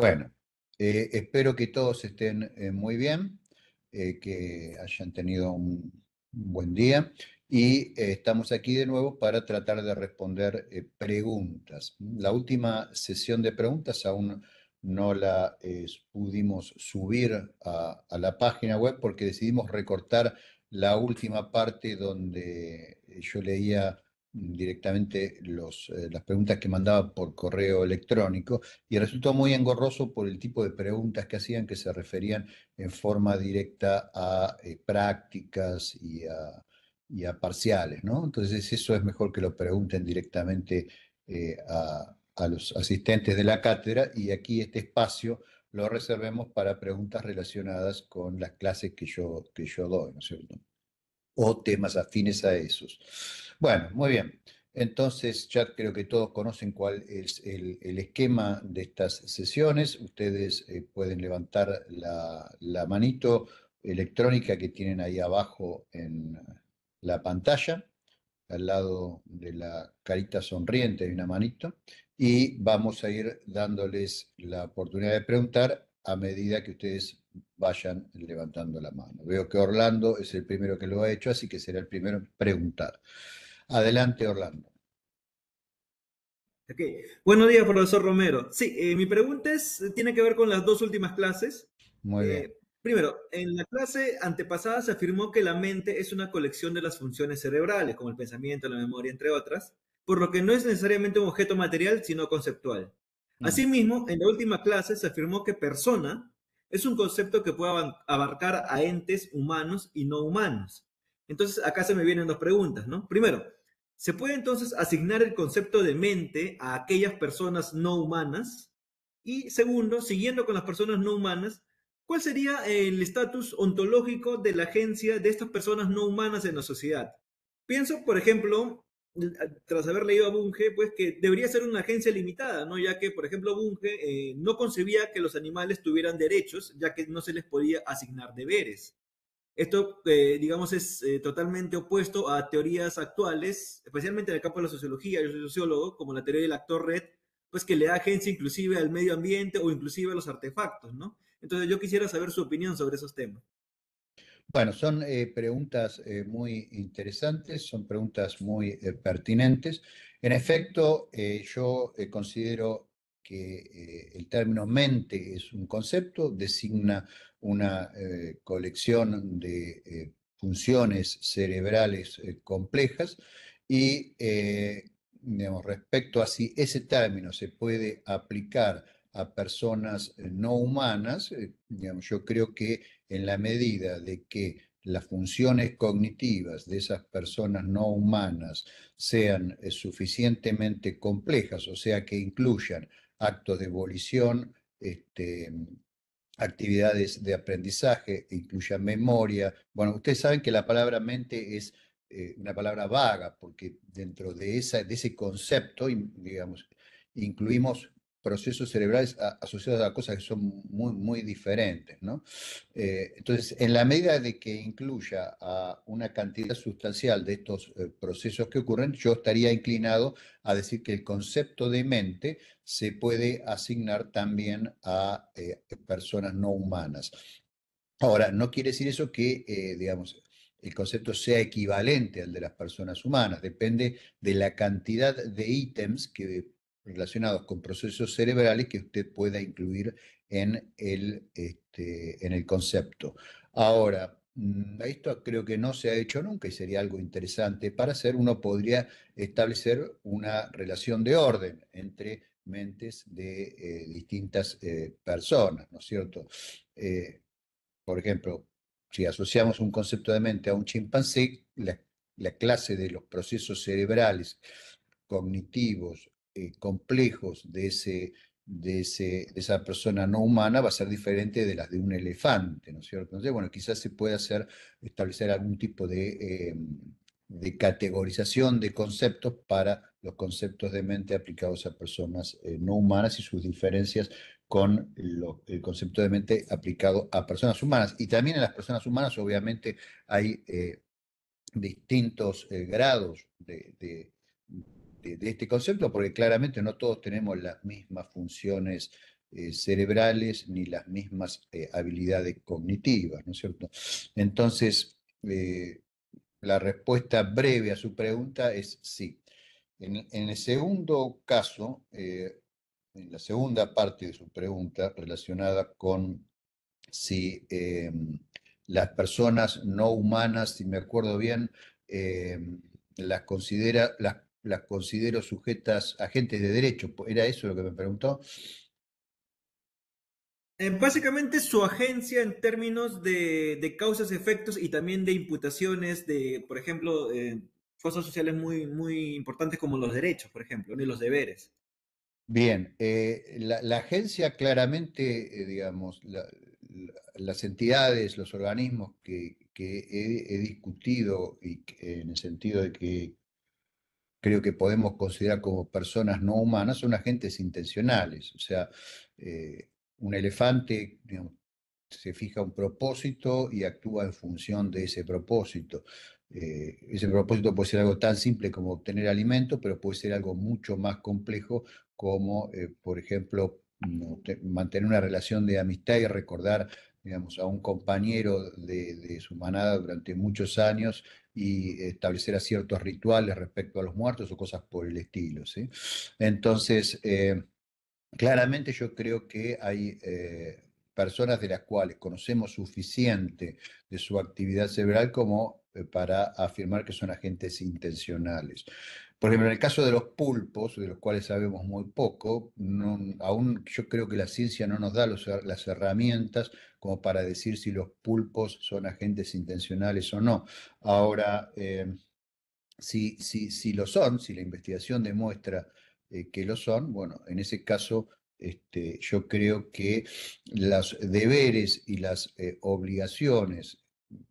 Bueno, eh, espero que todos estén eh, muy bien, eh, que hayan tenido un buen día y estamos aquí de nuevo para tratar de responder preguntas. La última sesión de preguntas aún no la pudimos subir a la página web porque decidimos recortar la última parte donde yo leía directamente eh, las preguntas que mandaba por correo electrónico y resultó muy engorroso por el tipo de preguntas que hacían que se referían en forma directa a eh, prácticas y a, y a, parciales, ¿no? Entonces eso es mejor que lo pregunten directamente eh, a, los asistentes de la cátedra y aquí este espacio lo reservemos para preguntas relacionadas con las clases que yo, que yo doy, ¿no es cierto? o temas afines a esos. Bueno, muy bien. Entonces, ya creo que todos conocen cuál es el, esquema de estas sesiones. Ustedes eh, pueden levantar la, manito electrónica que tienen ahí abajo en la pantalla al lado de la carita sonriente de una manito, y vamos a ir dándoles la oportunidad de preguntar a medida que ustedes vayan levantando la mano. Veo que Orlando es el primero que lo ha hecho, así que será el primero en preguntar. Adelante, Orlando. Buenos días, profesor Romero. Sí, eh, mi pregunta es, tiene que ver con las dos últimas clases. Muy eh, bien. primero, en la clase antepasada se afirmó que la mente es una colección de las funciones cerebrales, como el pensamiento, la memoria, entre otras, por lo que no es necesariamente un objeto material, sino conceptual. Asimismo, en la última clase se afirmó que persona es un concepto que puede abarcar a entes humanos y no humanos. Entonces, acá se me vienen dos preguntas, ¿no? Primero, ¿se puede entonces asignar el concepto de mente a aquellas personas no humanas? Y segundo, siguiendo con las personas no humanas, ¿cuál sería el estatus ontológico de la agencia de estas personas no humanas en la sociedad? Pienso, por ejemplo, tras haber leído a Bunge, pues que debería ser una agencia limitada, ¿no? Ya que, por ejemplo, Bunge eh, no concebía que los animales tuvieran derechos, ya que no se les podía asignar deberes. Esto, eh, digamos, es eh, totalmente opuesto a teorías actuales, especialmente en el campo de la sociología, yo soy sociólogo, como la teoría del actor red, pues que le da agencia inclusive al medio ambiente o inclusive a los artefactos, ¿no? Entonces yo quisiera saber su opinión sobre esos temas. Bueno, son eh, preguntas eh, muy interesantes, son preguntas muy eh, pertinentes. En efecto, yo considero que el término mente es un concepto, designa una colección de funciones cerebrales complejas y respecto a si ese término se puede aplicar a personas no humanas, yo creo que en la medida de que las funciones cognitivas de esas personas no humanas sean eh, suficientemente complejas, o sea, que incluyan actos de volición, este, actividades de aprendizaje, incluyan memoria. Bueno, ustedes saben que la palabra mente es eh, una palabra vaga, porque dentro de, esa, de ese concepto, digamos, incluimos procesos cerebrales asociados a cosas que son muy, muy diferentes. ¿no? Eh, entonces, en la medida de que incluya a una cantidad sustancial de estos eh, procesos que ocurren, yo estaría inclinado a decir que el concepto de mente se puede asignar también a eh, personas no humanas. Ahora, no quiere decir eso que, digamos, el concepto sea equivalente al de las personas humanas, depende de la cantidad de ítems que relacionados con procesos cerebrales que usted pueda incluir en el, este, en el concepto. Ahora, mm, esto creo que no se ha hecho nunca y sería algo interesante. Para hacer uno podría establecer una relación de orden entre mentes de eh, distintas eh, personas, ¿no es cierto? Eh, por ejemplo, si asociamos un concepto de mente a un chimpancé, la clase de los procesos cerebrales cognitivos eh, complejos de, ese, de, ese, esa persona no humana va a ser diferente de las de un elefante, ¿no es cierto? Entonces, bueno, quizás se puede hacer, establecer algún tipo de, em, categorización de conceptos para los conceptos de mente aplicados a personas eh, no humanas y sus diferencias con lo, el concepto de mente aplicado a personas humanas. Y también en las personas humanas, obviamente, hay eh, distintos grados de de, este concepto, porque claramente no todos tenemos las mismas funciones eh, cerebrales ni las mismas eh, habilidades cognitivas, ¿no es cierto? Entonces, eh, la respuesta breve a su pregunta es sí. En, el segundo caso, en la segunda parte de su pregunta relacionada con si las personas no humanas, si me acuerdo bien, las considera, las las considero sujetas agentes de derecho. ¿Era eso lo que me preguntó? Eh, básicamente su agencia en términos de, causas, efectos y también de imputaciones de, por ejemplo, eh, sociales muy, muy importantes como los derechos, por ejemplo, ni los deberes. Bien, eh, la, agencia claramente, eh, digamos, las entidades, los organismos que, he, discutido y en el sentido de que creo que podemos considerar como personas no humanas, son agentes intencionales. O sea, eh, un elefante se fija un propósito y actúa en función de ese propósito. Eh, ese propósito puede ser algo tan simple como obtener alimento, pero puede ser algo mucho más complejo como, eh, por ejemplo, mantener una relación de amistad y recordar digamos, a un compañero de, su manada durante muchos años y establecer ciertos rituales respecto a los muertos o cosas por el estilo. Entonces, eh, claramente yo creo que hay eh, personas de las cuales conocemos suficiente de su actividad cerebral como eh, para afirmar que son agentes intencionales. Por ejemplo, en el caso de los pulpos, de los cuales sabemos muy poco, aún yo creo que la ciencia no nos da las herramientas como para decir si los pulpos son agentes intencionales o no. Ahora, em, si, si, lo son, si la investigación demuestra eh, que lo son, bueno, en ese caso este, yo creo que los deberes y las eh, obligaciones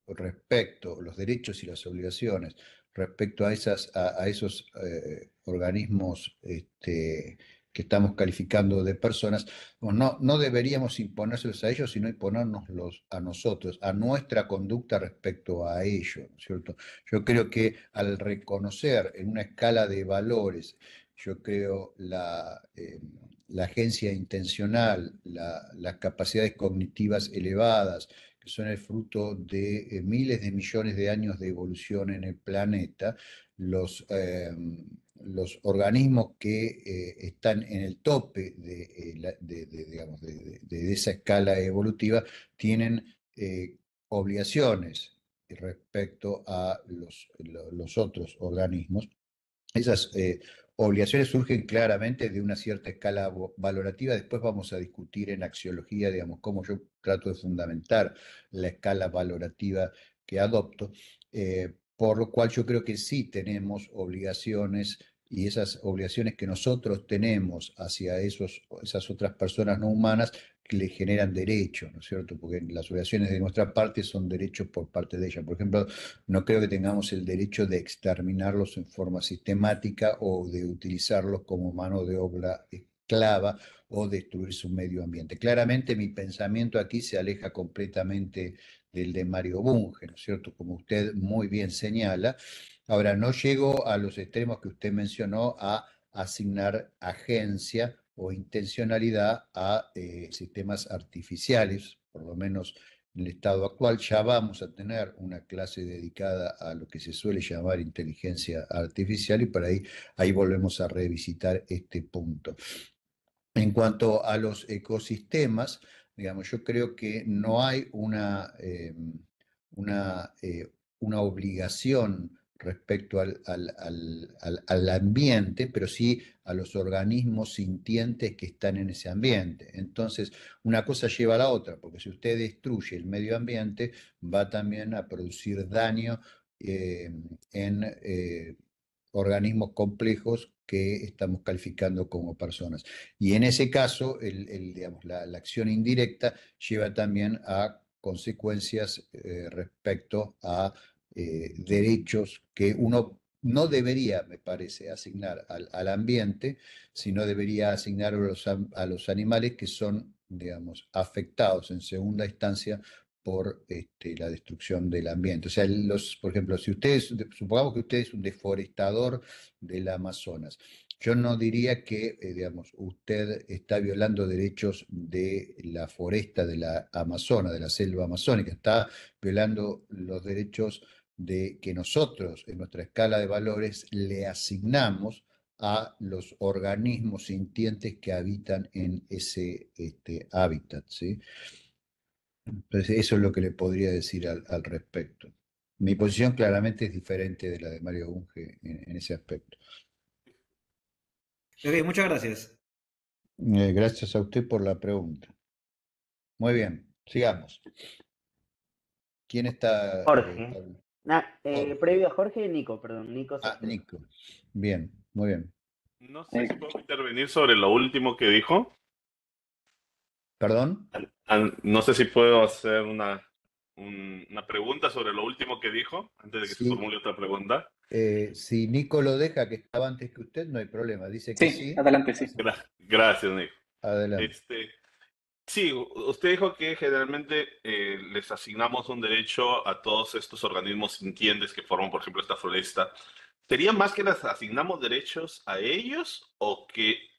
respecto, los derechos y las obligaciones respecto a, esas, a, esos eh, organismos este, que estamos calificando de personas, pues no, no deberíamos imponérselos a ellos, sino imponérnoslos a nosotros, a nuestra conducta respecto a ellos, cierto? Yo creo que al reconocer en una escala de valores, yo creo la, em, la agencia intencional, las capacidades cognitivas elevadas, son el fruto de eh, miles de millones de años de evolución en el planeta, los, em, organismos que eh, están en el tope de, eh, esa escala evolutiva tienen obligaciones respecto a los, los otros organismos. Esas obligaciones surgen claramente de una cierta escala valorativa. Después vamos a discutir en axiología, digamos, cómo yo trato de fundamentar la escala valorativa que adopto. Eh, por lo cual yo creo que sí tenemos obligaciones y esas obligaciones que nosotros tenemos hacia esos, esas otras personas no humanas que le generan derechos, ¿no es cierto? Porque las obligaciones de nuestra parte son derechos por parte de ella. Por ejemplo, no creo que tengamos el derecho de exterminarlos en forma sistemática o de utilizarlos como mano de obra esclava o destruir su medio ambiente. Claramente mi pensamiento aquí se aleja completamente del de Mario Bunge, ¿no es cierto? Como usted muy bien señala. Ahora, no llego a los extremos que usted mencionó a asignar agencia o intencionalidad a eh, sistemas artificiales, por lo menos en el estado actual. Ya vamos a tener una clase dedicada a lo que se suele llamar inteligencia artificial y por ahí, ahí volvemos a revisitar este punto. En cuanto a los ecosistemas, digamos, yo creo que no hay una, eh, una, eh, una obligación respecto al, ambiente, pero sí a los organismos sintientes que están en ese ambiente. Entonces, una cosa lleva a la otra, porque si usted destruye el medio ambiente, va también a producir daño eh, en eh, organismos complejos que estamos calificando como personas. Y en ese caso, el, digamos, la, acción indirecta lleva también a consecuencias eh, respecto a eh, derechos que uno no debería, me parece, asignar al, ambiente, sino debería asignar a los, animales que son, digamos, afectados en segunda instancia por este, la destrucción del ambiente. O sea, los, por ejemplo, si ustedes, supongamos que usted es un deforestador del Amazonas, yo no diría que, eh, digamos, usted está violando derechos de la foresta de la Amazona, de la selva amazónica, está violando los derechos de que nosotros en nuestra escala de valores le asignamos a los organismos sintientes que habitan en ese este, hábitat. ¿sí? Entonces, eso es lo que le podría decir al, respecto. Mi posición claramente es diferente de la de Mario Bunge en, ese aspecto. muchas gracias. Eh, gracias a usted por la pregunta. Muy bien, sigamos. ¿Quién está? Eh, Jorge. Eh, oh. previo a Jorge, y Nico, perdón, Nico. Ah, Nico. Bien, muy bien. No sé si eh. puedo intervenir sobre lo último que dijo. ¿Perdón? No sé si puedo hacer una, una pregunta sobre lo último que dijo, antes de que se formule otra pregunta. Eh, si Nico lo deja, que estaba antes que usted, no hay problema. Dice que sí. sí. Adelante, sí. gracias, Nico. Adelante. Este, Sí, usted dijo que generalmente eh, les asignamos un derecho a todos estos organismos sintientes que forman, por ejemplo, esta floresta. ¿Sería más que les asignamos derechos a ellos o que,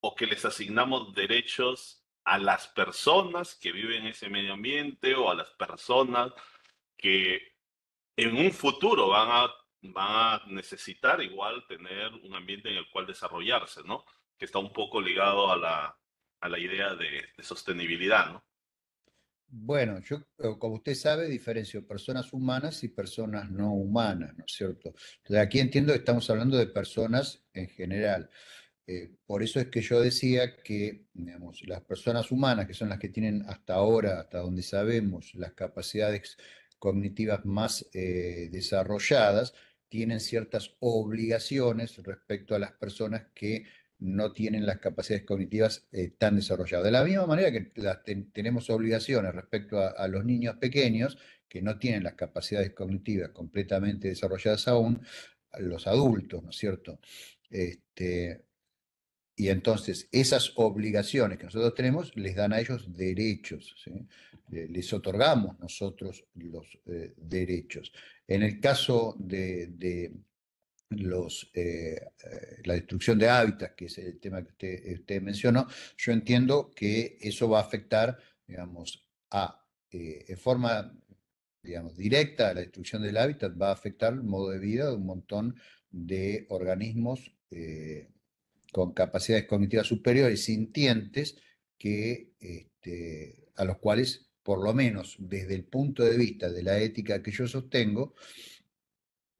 o que les asignamos derechos a las personas que viven en ese medio ambiente o a las personas que en un futuro van a, van a necesitar igual tener un ambiente en el cual desarrollarse, ¿no? Que está un poco ligado a la, a la idea de, sostenibilidad, ¿no? Bueno, yo, eh, como usted sabe, diferencio personas humanas y personas no humanas, ¿no es cierto? De aquí entiendo que estamos hablando de personas en general. Eh, por eso es que yo decía que digamos, las personas humanas, que son las que tienen hasta ahora, hasta donde sabemos, las capacidades cognitivas más eh, desarrolladas, tienen ciertas obligaciones respecto a las personas que no tienen las capacidades cognitivas eh, tan desarrolladas. De la misma manera que tenemos obligaciones respecto a, los niños pequeños, que no tienen las capacidades cognitivas completamente desarrolladas aún, los adultos, ¿no es cierto? Este, y entonces esas obligaciones que nosotros tenemos les dan a ellos derechos, les otorgamos nosotros los eh, derechos. En el caso de eh, eh, la destrucción de hábitats, que es el tema que usted, mencionó, yo entiendo que eso va a afectar, digamos, a, eh, en forma, digamos, directa a la destrucción del hábitat, va a afectar el modo de vida de un montón de organismos con capacidades cognitivas superiores, sintientes, que, este, a los cuales, por lo menos desde el punto de vista de la ética que yo sostengo,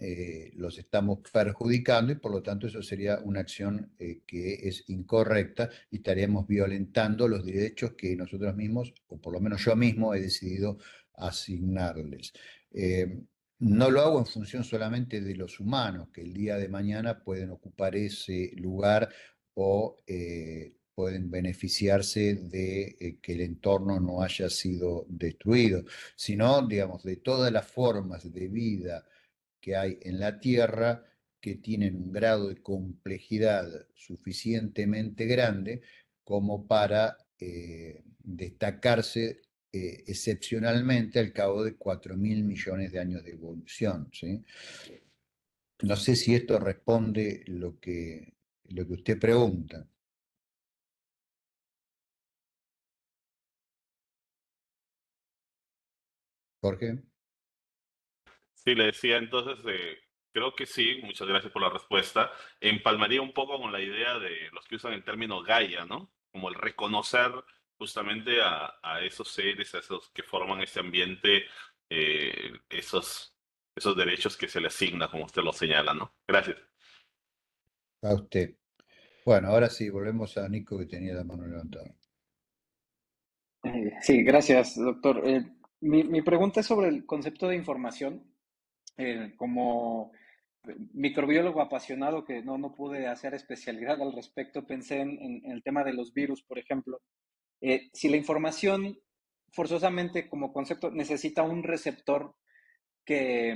eh, los estamos perjudicando y por lo tanto eso sería una acción eh, que es incorrecta y estaríamos violentando los derechos que nosotros mismos, o por lo menos yo mismo, he decidido asignarles. Eh, no lo hago en función solamente de los humanos, que el día de mañana pueden ocupar ese lugar o pueden beneficiarse de que el entorno no haya sido destruido, sino, digamos, de todas las formas de vida que hay en la Tierra que tienen un grado de complejidad suficientemente grande como para eh, destacarse eh, excepcionalmente al cabo de 4.000 mil millones de años de evolución. No sé si esto responde lo que, lo que usted pregunta. Jorge. Sí, le decía entonces creo que sí, muchas gracias por la respuesta. Empalmaría un poco con la idea de los que usan el término Gaia, ¿no? Como el reconocer justamente a, esos seres, a esos que forman este ambiente, eh, esos, esos derechos que se le asigna, como usted lo señala, ¿no? Gracias. A usted. Bueno, ahora sí, volvemos a Nico que tenía la mano levantada. Eh, sí, gracias, doctor. Eh, mi, mi pregunta es sobre el concepto de información. Eh, como eh, microbiólogo apasionado que no, no pude hacer especialidad al respecto, pensé en, el tema de los virus, por ejemplo. Eh, si la información forzosamente como concepto necesita un receptor que,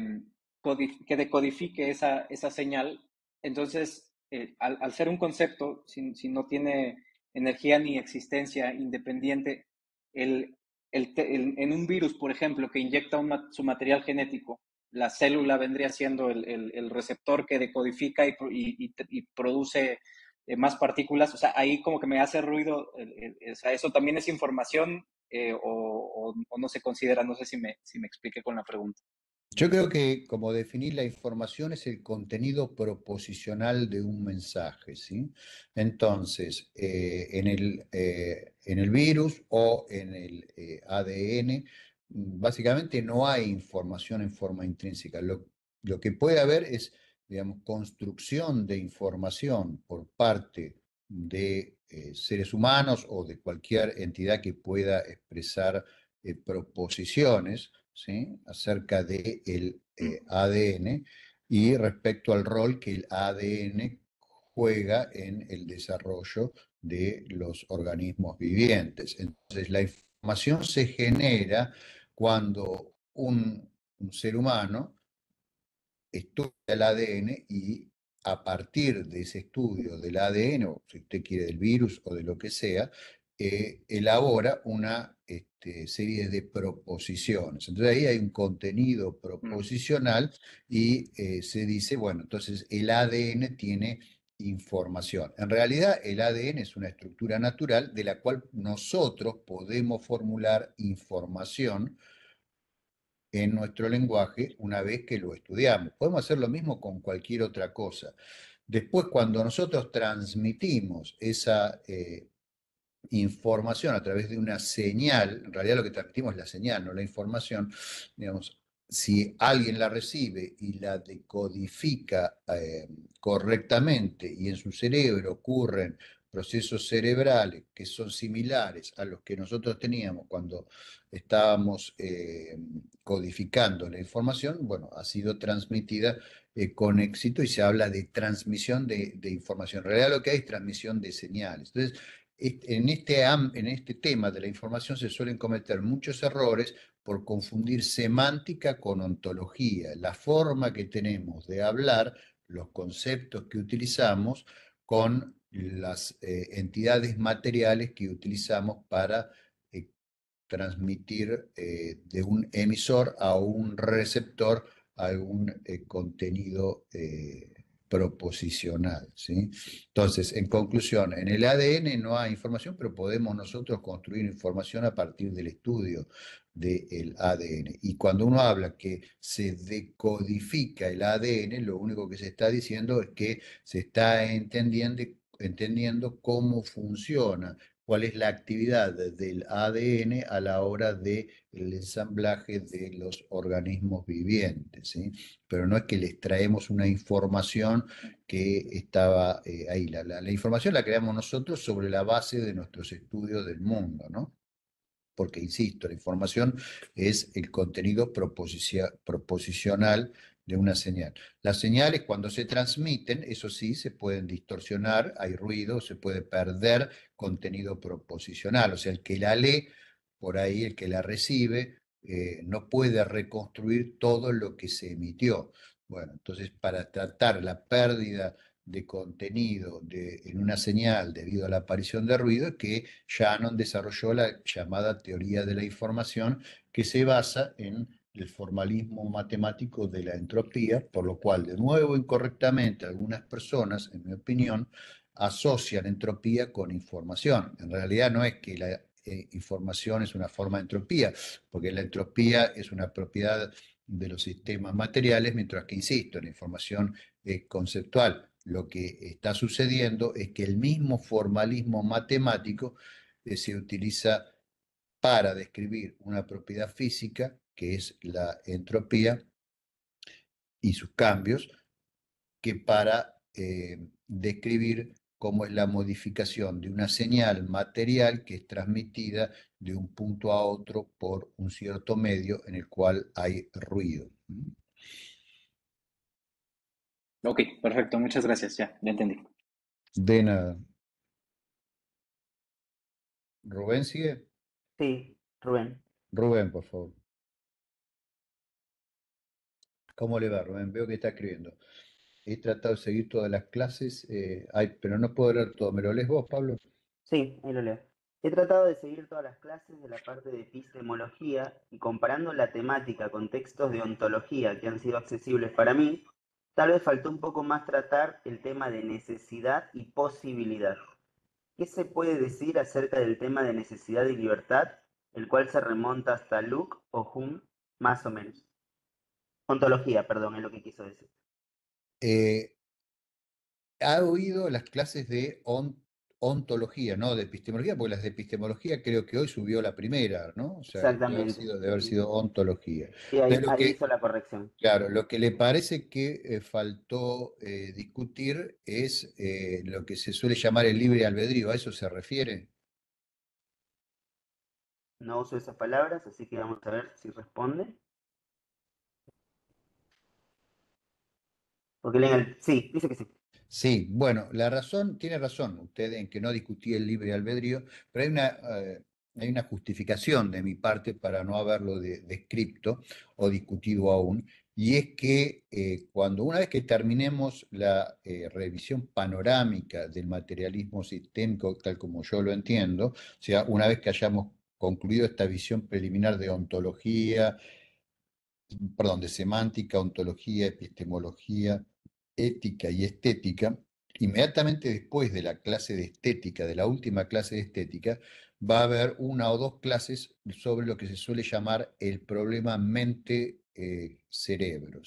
mm, que decodifique esa, esa señal, entonces al, al, ser un concepto, si, no tiene energía ni existencia independiente, el, el, en un virus, por ejemplo, que inyecta su material genético, la célula vendría siendo el, receptor que decodifica y, y, produce eh, más partículas. O sea, ahí como que me hace ruido. o sea, eso también es información eh, o, no se considera. No sé si me, si me expliqué con la pregunta. Yo creo que como definir la información es el contenido proposicional de un mensaje, ¿sí? Entonces, eh, en, el, en, el, virus o en el ADN Mm, básicamente no hay información en forma intrínseca. Lo, que puede haber es, digamos, construcción de información por parte de eh, seres humanos o de cualquier entidad que pueda expresar eh, proposiciones acerca del de el eh, ADN y respecto al rol que el ADN juega en el desarrollo de los organismos vivientes. Entonces, la información se genera cuando un, ser humano estudia el ADN y a partir de ese estudio del ADN, o si usted quiere del virus o de lo que sea, eh, elabora una este, serie de proposiciones. Entonces ahí hay un contenido mm. proposicional y eh, se dice, bueno, entonces el ADN tiene información. En realidad, el ADN es una estructura natural de la cual nosotros podemos formular información en nuestro lenguaje una vez que lo estudiamos. Podemos hacer lo mismo con cualquier otra cosa. Después, cuando nosotros transmitimos esa eh, información a través de una señal, en realidad lo que transmitimos es la señal, no la información, digamos, si alguien la recibe y la decodifica eh, correctamente y en su cerebro ocurren procesos cerebrales que son similares a los que nosotros teníamos cuando estábamos eh, codificando la información, bueno, ha sido transmitida eh, con éxito y se habla de transmisión de, información. En realidad lo que hay es transmisión de señales. Entonces, en este, en este tema de la información se suelen cometer muchos errores por confundir semántica con ontología, la forma que tenemos de hablar, los conceptos que utilizamos con las eh, entidades materiales que utilizamos para eh, transmitir eh, de un emisor a un receptor algún contenido proposicional. ¿sí? Entonces, en conclusión, en el ADN no hay información, pero podemos nosotros construir información a partir del estudio del ADN. Y cuando uno habla que se decodifica el ADN, lo único que se está diciendo es que se está entendiendo, entendiendo cómo funciona cuál es la actividad del ADN a la hora del ensamblaje de los organismos vivientes. Pero no es que les traemos una información que estaba eh, ahí. La, la, información la creamos nosotros sobre la base de nuestros estudios del mundo, ¿no? Porque, insisto, la información es el contenido proposicional de una señal. Las señales cuando se transmiten, eso sí, se pueden distorsionar, hay ruido, se puede perder contenido proposicional, o sea, el que la lee, por ahí el que la recibe, eh, no puede reconstruir todo lo que se emitió. Bueno, entonces para tratar la pérdida de contenido de, en una señal debido a la aparición de ruido es que Shannon desarrolló la llamada teoría de la información que se basa en el formalismo matemático de la entropía, por lo cual, de nuevo, incorrectamente, algunas personas, en mi opinión, asocian entropía con información. En realidad no es que la eh, información es una forma de entropía, porque la entropía es una propiedad de los sistemas materiales, mientras que, insisto, la información es conceptual. Lo que está sucediendo es que el mismo formalismo matemático eh, se utiliza para describir una propiedad física que es la entropía y sus cambios, que para eh, describir cómo es la modificación de una señal material que es transmitida de un punto a otro por un cierto medio en el cual hay ruido. Ok, perfecto, muchas gracias, ya, ya entendí. De nada. ¿Rubén sigue? Sí, Rubén. Rubén, por favor. ¿Cómo le va, Rubén? Veo que está escribiendo. He tratado de seguir todas las clases, eh, pero no puedo leer todo. ¿Me lo lees vos, Pablo? Sí, ahí lo leo. He tratado de seguir todas las clases de la parte de epistemología y comparando la temática con textos de ontología que han sido accesibles para mí, tal vez faltó un poco más tratar el tema de necesidad y posibilidad. ¿Qué se puede decir acerca del tema de necesidad y libertad, el cual se remonta hasta Luke o Hume, más o menos? Ontología, perdón, es lo que quiso decir. Eh, ha oído las clases de ontología, no de epistemología, porque las de epistemología creo que hoy subió la primera, ¿no? Exactamente. De haber sido, ontología. Sí, ahí, hizo la corrección. Claro, lo que le parece que eh, faltó eh, discutir es lo que se suele llamar el libre albedrío, ¿a eso se refiere? No uso esas palabras, así que vamos a ver si responde. Porque Sí, dice que sí. Sí, bueno, la razón, tiene razón usted en que no discutí el libre albedrío, pero hay una, eh, hay una justificación de mi parte para no haberlo descrito o discutido aún, y es que eh, cuando una vez que terminemos la eh, revisión panorámica del materialismo sistémico, tal como yo lo entiendo, o sea, una vez que hayamos concluido esta visión preliminar de ontología, perdón, de semántica, ontología, epistemología, ética y estética, inmediatamente después de la clase de estética, de la última clase de estética, va a haber una o dos clases sobre lo que se suele llamar el problema mente. cerebro,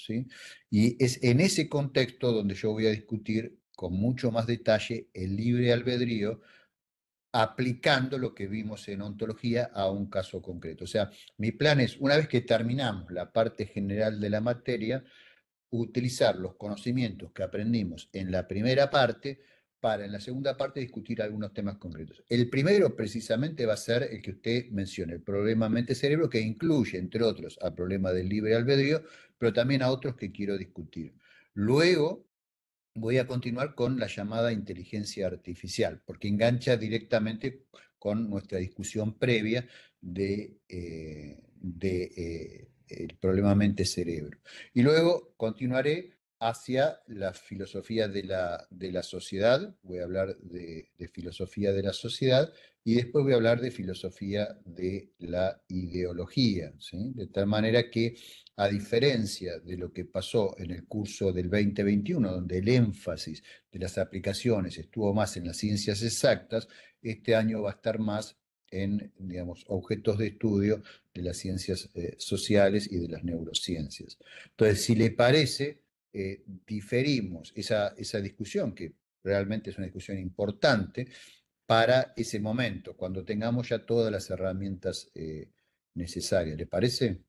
Y es en ese contexto donde yo voy a discutir con mucho más detalle el libre albedrío, aplicando lo que vimos en ontología a un caso concreto. O sea, mi plan es, una vez que terminamos la parte general de la materia, utilizar los conocimientos que aprendimos en la primera parte para en la segunda parte discutir algunos temas concretos. El primero precisamente va a ser el que usted menciona, el problema mente-cerebro, que incluye, entre otros, al problema del libre albedrío, pero también a otros que quiero discutir. Luego voy a continuar con la llamada inteligencia artificial, porque engancha directamente con nuestra discusión previa de, eh, de eh, el problema mente-cerebro. Y luego continuaré hacia la filosofía de la, de la sociedad, voy a hablar de, filosofía de la sociedad y después voy a hablar de filosofía de la ideología, de tal manera que a diferencia de lo que pasó en el curso del 2021, donde el énfasis de las aplicaciones estuvo más en las ciencias exactas, este año va a estar más en, digamos, objetos de estudio de las ciencias eh, sociales y de las neurociencias. Entonces, si le parece, eh, diferimos esa, discusión, que realmente es una discusión importante, para ese momento, cuando tengamos ya todas las herramientas eh, necesarias. ¿Le parece?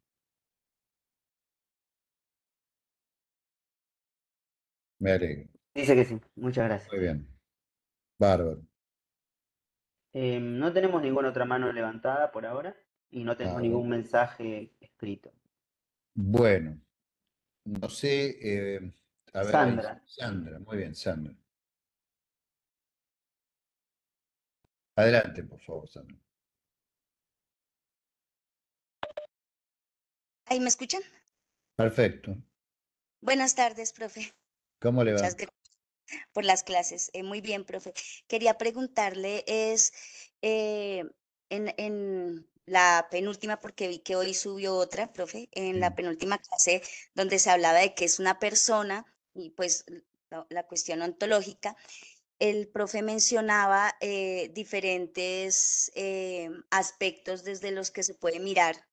Me alegro. Dice que sí. Muchas gracias. Muy bien. Bárbaro. Em, no tenemos ninguna otra mano levantada por ahora y no tenemos ah, ningún mensaje escrito. Bueno, no sé. Eh, a ver, Sandra. Sandra, muy bien, Sandra. Adelante, por favor, Sandra. ¿Ahí me escuchan? Perfecto. Buenas tardes, profe. ¿Cómo le va? por las clases. Eh, muy bien, profe. Quería preguntarle es eh, en, en, la penúltima, porque vi que hoy subió otra, profe, en la penúltima clase donde se hablaba de que es una persona y pues la, cuestión ontológica, el profe mencionaba eh, diferentes aspectos desde los que se puede mirar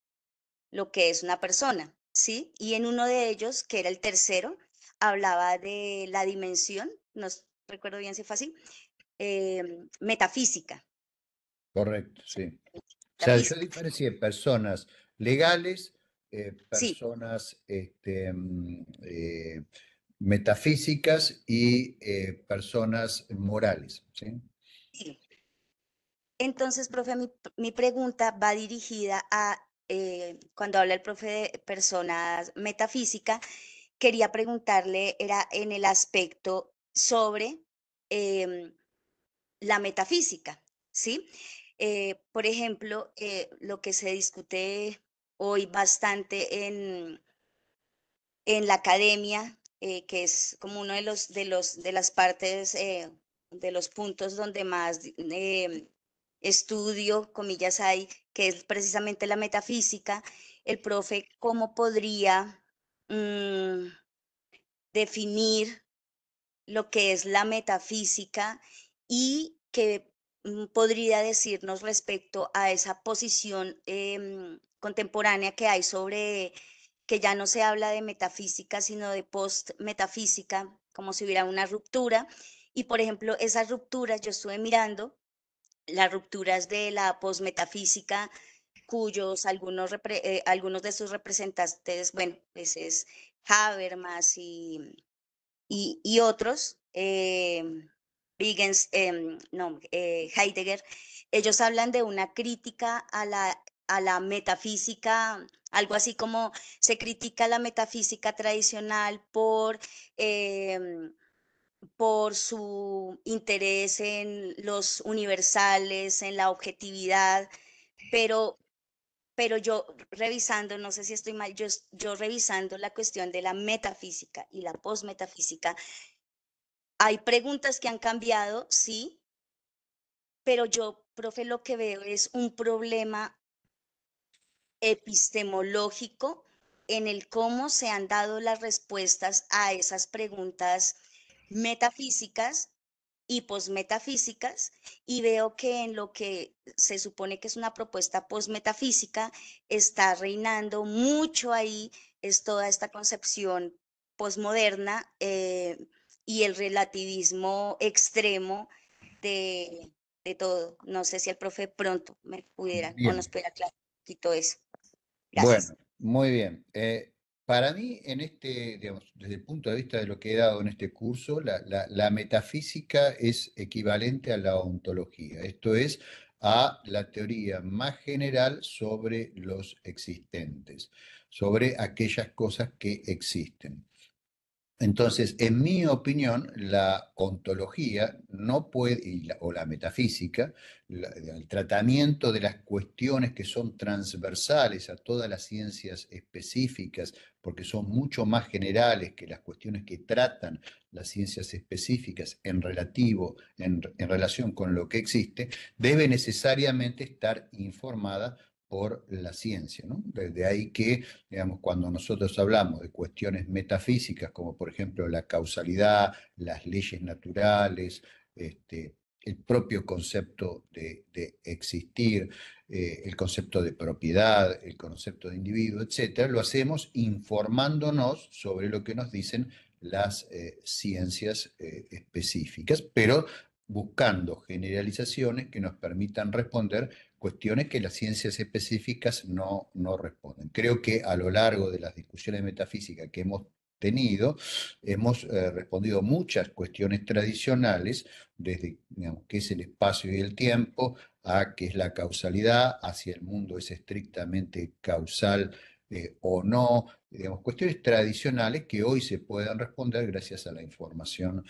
lo que es una persona, ¿sí? Y en uno de ellos, que era el tercero, hablaba de la dimensión no recuerdo bien si fue así, em, metafísica. Correcto, sí. O sea, yo diferencié personas legales, eh, personas este, mm, eh, metafísicas y eh, personas morales. ¿sí? Entonces, profe, mi, mi, pregunta va dirigida a, cuando habla el profe de personas metafísica, quería preguntarle, era en el aspecto sobre em, la metafísica, ¿sí? Eh, por ejemplo, eh, lo que se discute hoy bastante en, en la academia, eh, que es como uno de los de los de las partes de los puntos donde más em, estudio, comillas, hay, que es precisamente la metafísica, el profe, cómo podría mm, definir lo que es la metafísica y que mm, podría decirnos respecto a esa posición em, contemporánea que hay sobre que ya no se habla de metafísica, sino de post-metafísica, como si hubiera una ruptura. Y por ejemplo, esas rupturas yo estuve mirando, las rupturas de la post-metafísica, cuyos algunos, eh, algunos de sus representantes, bueno, ese es Habermas y y, otros, em, em, eh, Heidegger, ellos hablan de una crítica a la, a la metafísica, algo así como se critica la metafísica tradicional por, em, por su interés en los universales, en la objetividad, pero pero yo revisando, no sé si estoy mal, yo, revisando la cuestión de la metafísica y la posmetafísica, hay preguntas que han cambiado, sí, pero yo, profe, lo que veo es un problema epistemológico en el cómo se han dado las respuestas a esas preguntas metafísicas y posmetafísicas pues, y veo que en lo que se supone que es una propuesta posmetafísica está reinando mucho ahí es toda esta concepción posmoderna eh, y el relativismo extremo de, todo. No sé si el profe pronto me pudiera, aclarar un eso. Bueno, muy bien. Eh, para mí, en este, desde el punto de vista de lo que he dado en este curso, la metafísica es equivalente a la ontología, esto es, a la teoría más general sobre los existentes, sobre aquellas cosas que existen. Entonces, en mi opinión, la ontología no puede, o la metafísica, el tratamiento de las cuestiones que son transversales a todas las ciencias específicas, porque son mucho más generales que las cuestiones que tratan las ciencias específicas en relativo, en relación con lo que existe, debe necesariamente estar informada por la ciencia. ¿no? Desde ahí que, digamos, cuando nosotros hablamos de cuestiones metafísicas, como por ejemplo la causalidad, las leyes naturales, este, el propio concepto de, existir, eh, el concepto de propiedad, el concepto de individuo, etcétera, lo hacemos informándonos sobre lo que nos dicen las eh, ciencias eh, específicas, pero buscando generalizaciones que nos permitan responder cuestiones que las ciencias específicas no, no responden. Creo que a lo largo de las discusiones metafísicas que hemos tenido, hemos eh, respondido muchas cuestiones tradicionales, desde qué es el espacio y el tiempo, a qué es la causalidad, hacia el mundo es estrictamente causal eh, o no, digamos, cuestiones tradicionales que hoy se puedan responder gracias a la información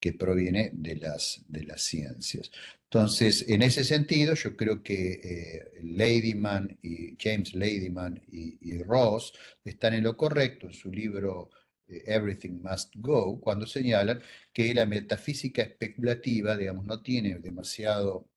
que proviene de las, de las ciencias. Entonces, en ese sentido, yo creo que eh, Ladyman y James Ladyman y, Ross están en lo correcto en su libro eh, Everything Must Go, cuando señalan que la metafísica especulativa, digamos, no tiene demasiado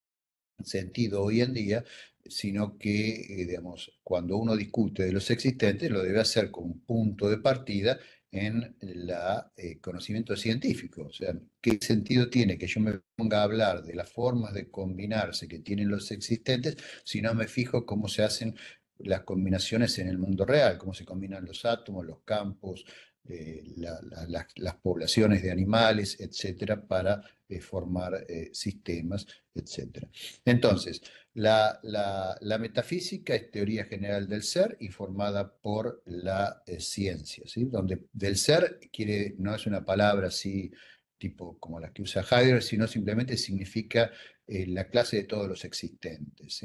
sentido hoy en día, sino que, eh, cuando uno discute de los existentes, lo debe hacer como un punto de partida en el eh, conocimiento científico. O sea, ¿qué sentido tiene que yo me ponga a hablar de las formas de combinarse que tienen los existentes si no me fijo cómo se hacen las combinaciones en el mundo real, cómo se combinan los átomos, los campos, eh, las, poblaciones de animales, etcétera, para eh, formar sistemas, etcétera. Entonces, la, metafísica es teoría general del ser y formada por la eh, ciencia, donde del ser quiere, no es una palabra así tipo como la que usa Heidegger, sino simplemente significa eh, la clase de todos los existentes.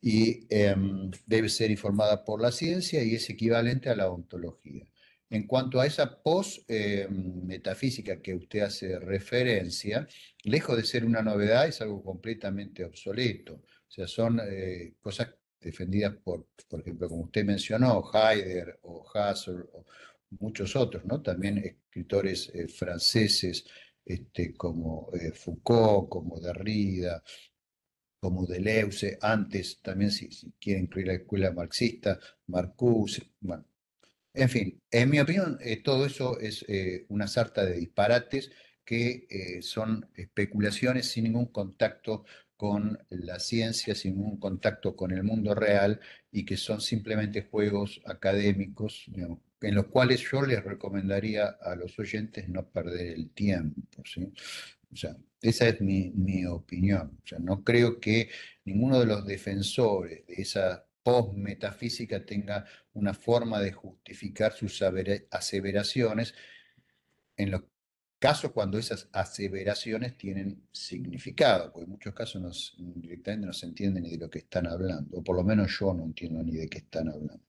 Y em, debe ser informada por la ciencia y es equivalente a la ontología. En cuanto a esa post-metafísica eh, que usted hace referencia, lejos de ser una novedad, es algo completamente obsoleto. O sea, son eh, cosas defendidas por, por ejemplo, como usted mencionó, Heidegger o Husserl o muchos otros, ¿no? También escritores eh, franceses este, como eh, Foucault, como Derrida, como Deleuze, antes también si, quieren incluir la escuela marxista, Marcuse, bueno. En fin, en mi opinión, todo eso es una sarta de disparates que son especulaciones sin ningún contacto con la ciencia, sin un contacto con el mundo real y que son simplemente juegos académicos, en los cuales yo les recomendaría a los oyentes no perder el tiempo. O sea, esa es mi, opinión. O no creo que ninguno de los defensores de esa post-metafísica tenga una forma de justificar sus aseveraciones en los Caso cuando esas aseveraciones tienen significado, porque en muchos casos nos, directamente no se entiende ni de lo que están hablando, o por lo menos yo no entiendo ni de qué están hablando.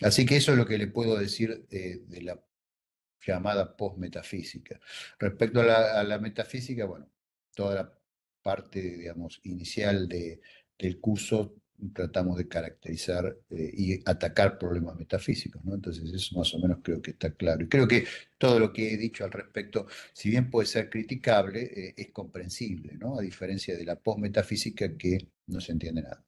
Así que eso es lo que le puedo decir eh, de la llamada post-metafísica. Respecto a la, metafísica, bueno, toda la parte, digamos, inicial de, del curso tratamos de caracterizar eh, y atacar problemas metafísicos. ¿no? Entonces eso más o menos creo que está claro. Y creo que todo lo que he dicho al respecto, si bien puede ser criticable, eh, es comprensible, ¿no? a diferencia de la posmetafísica que no se entiende nada.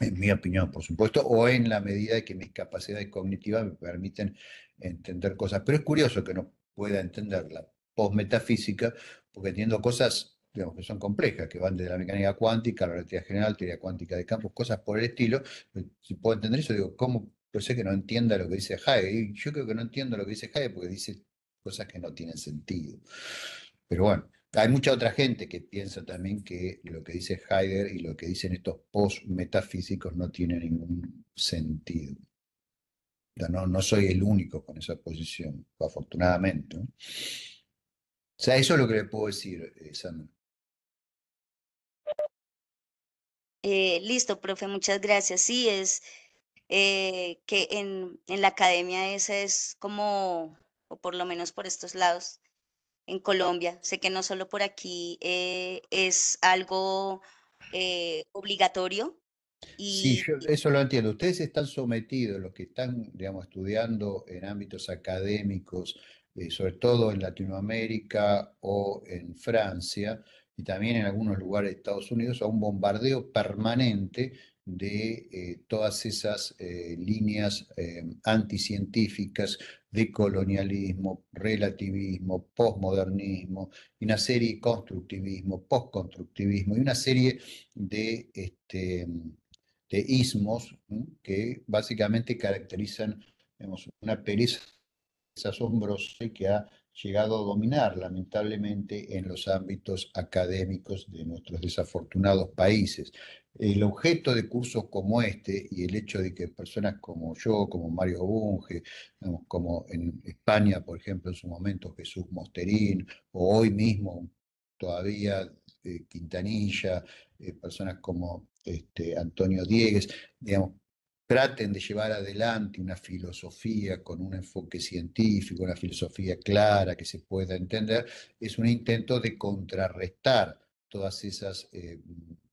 En mi opinión, por supuesto, o en la medida de que mis capacidades cognitivas me permiten entender cosas. Pero es curioso que no pueda entender la posmetafísica porque entiendo cosas digamos, que son complejas, que van de la mecánica cuántica, la relatividad general, teoría cuántica de campos, cosas por el estilo. Si puedo entender eso, digo, ¿cómo Pues sé que no entienda lo que dice Hayek? yo creo que no entiendo lo que dice Hayek porque dice cosas que no tienen sentido. Pero bueno, hay mucha otra gente que piensa también que lo que dice Heidegger y lo que dicen estos post-metafísicos no tiene ningún sentido. No, no soy el único con esa posición, afortunadamente. O sea, eso es lo que le puedo decir, eh, Sandra. Eh, listo, profe, muchas gracias. Sí, es eh, que en, la academia esa es como, o por lo menos por estos lados, en Colombia, sé que no solo por aquí eh, es algo obligatorio. Y, sí, eso lo entiendo. Ustedes están sometidos, los que están, digamos, estudiando en ámbitos académicos, sobre todo en Latinoamérica o en Francia, y también en algunos lugares de Estados Unidos a un bombardeo permanente de eh, todas esas eh, líneas eh, anticientíficas de colonialismo, relativismo, posmodernismo, y una serie de constructivismo, postconstructivismo y una serie de, este, de ismos que básicamente caracterizan una pereza asombrosa que ha llegado a dominar, lamentablemente, en los ámbitos académicos de nuestros desafortunados países. El objeto de cursos como este y el hecho de que personas como yo, como Mario Bunge, como en España, por ejemplo, en su momento Jesús Mosterín, o hoy mismo todavía eh, Quintanilla, eh, personas como este, Antonio Diegues, digamos, traten de llevar adelante una filosofía con un enfoque científico, una filosofía clara que se pueda entender, es un intento de contrarrestar todas esas, eh,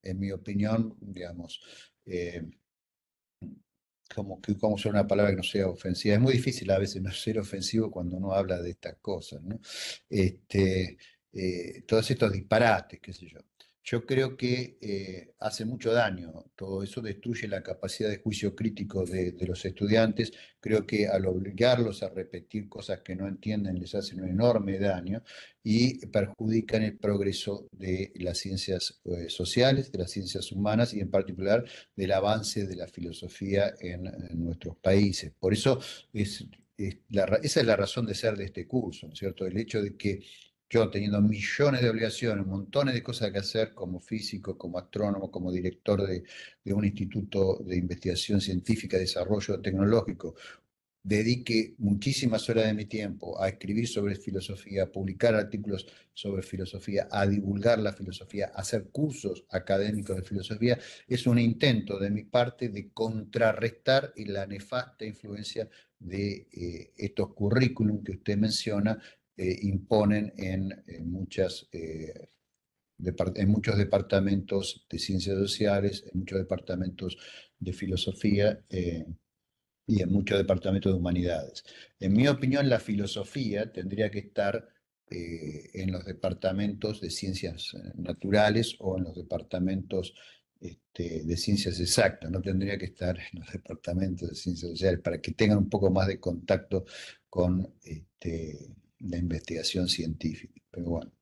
en mi opinión, digamos, eh, como, que, como una palabra que no sea ofensiva. Es muy difícil a veces no ser ofensivo cuando uno habla de estas cosas, Este, eh, todos estos disparates, qué sé yo. Yo creo que eh, hace mucho daño, todo eso destruye la capacidad de juicio crítico de, los estudiantes, creo que al obligarlos a repetir cosas que no entienden les hacen un enorme daño y perjudican el progreso de las ciencias eh, sociales, de las ciencias humanas y en particular del avance de la filosofía en, nuestros países. Por eso esa es la razón de ser de este curso, ¿no es cierto? El hecho de que yo teniendo millones de obligaciones, montones de cosas que hacer como físico, como astrónomo, como director de, un instituto de investigación científica, desarrollo tecnológico, dedique muchísimas horas de mi tiempo a escribir sobre filosofía, a publicar artículos sobre filosofía, a divulgar la filosofía, a hacer cursos académicos de filosofía, es un intento de mi parte de contrarrestar la nefasta influencia de eh, estos currículum que usted menciona eh, imponen en, muchas eh, en muchos departamentos de ciencias sociales, en muchos departamentos de filosofía eh, y en muchos departamentos de humanidades. En mi opinión, la filosofía tendría que estar en los departamentos de ciencias naturales o en los departamentos este, de ciencias exactas, no tendría que estar en los departamentos de ciencias sociales para que tengan un poco más de contacto con... Este, la investigación científica. Pero bueno.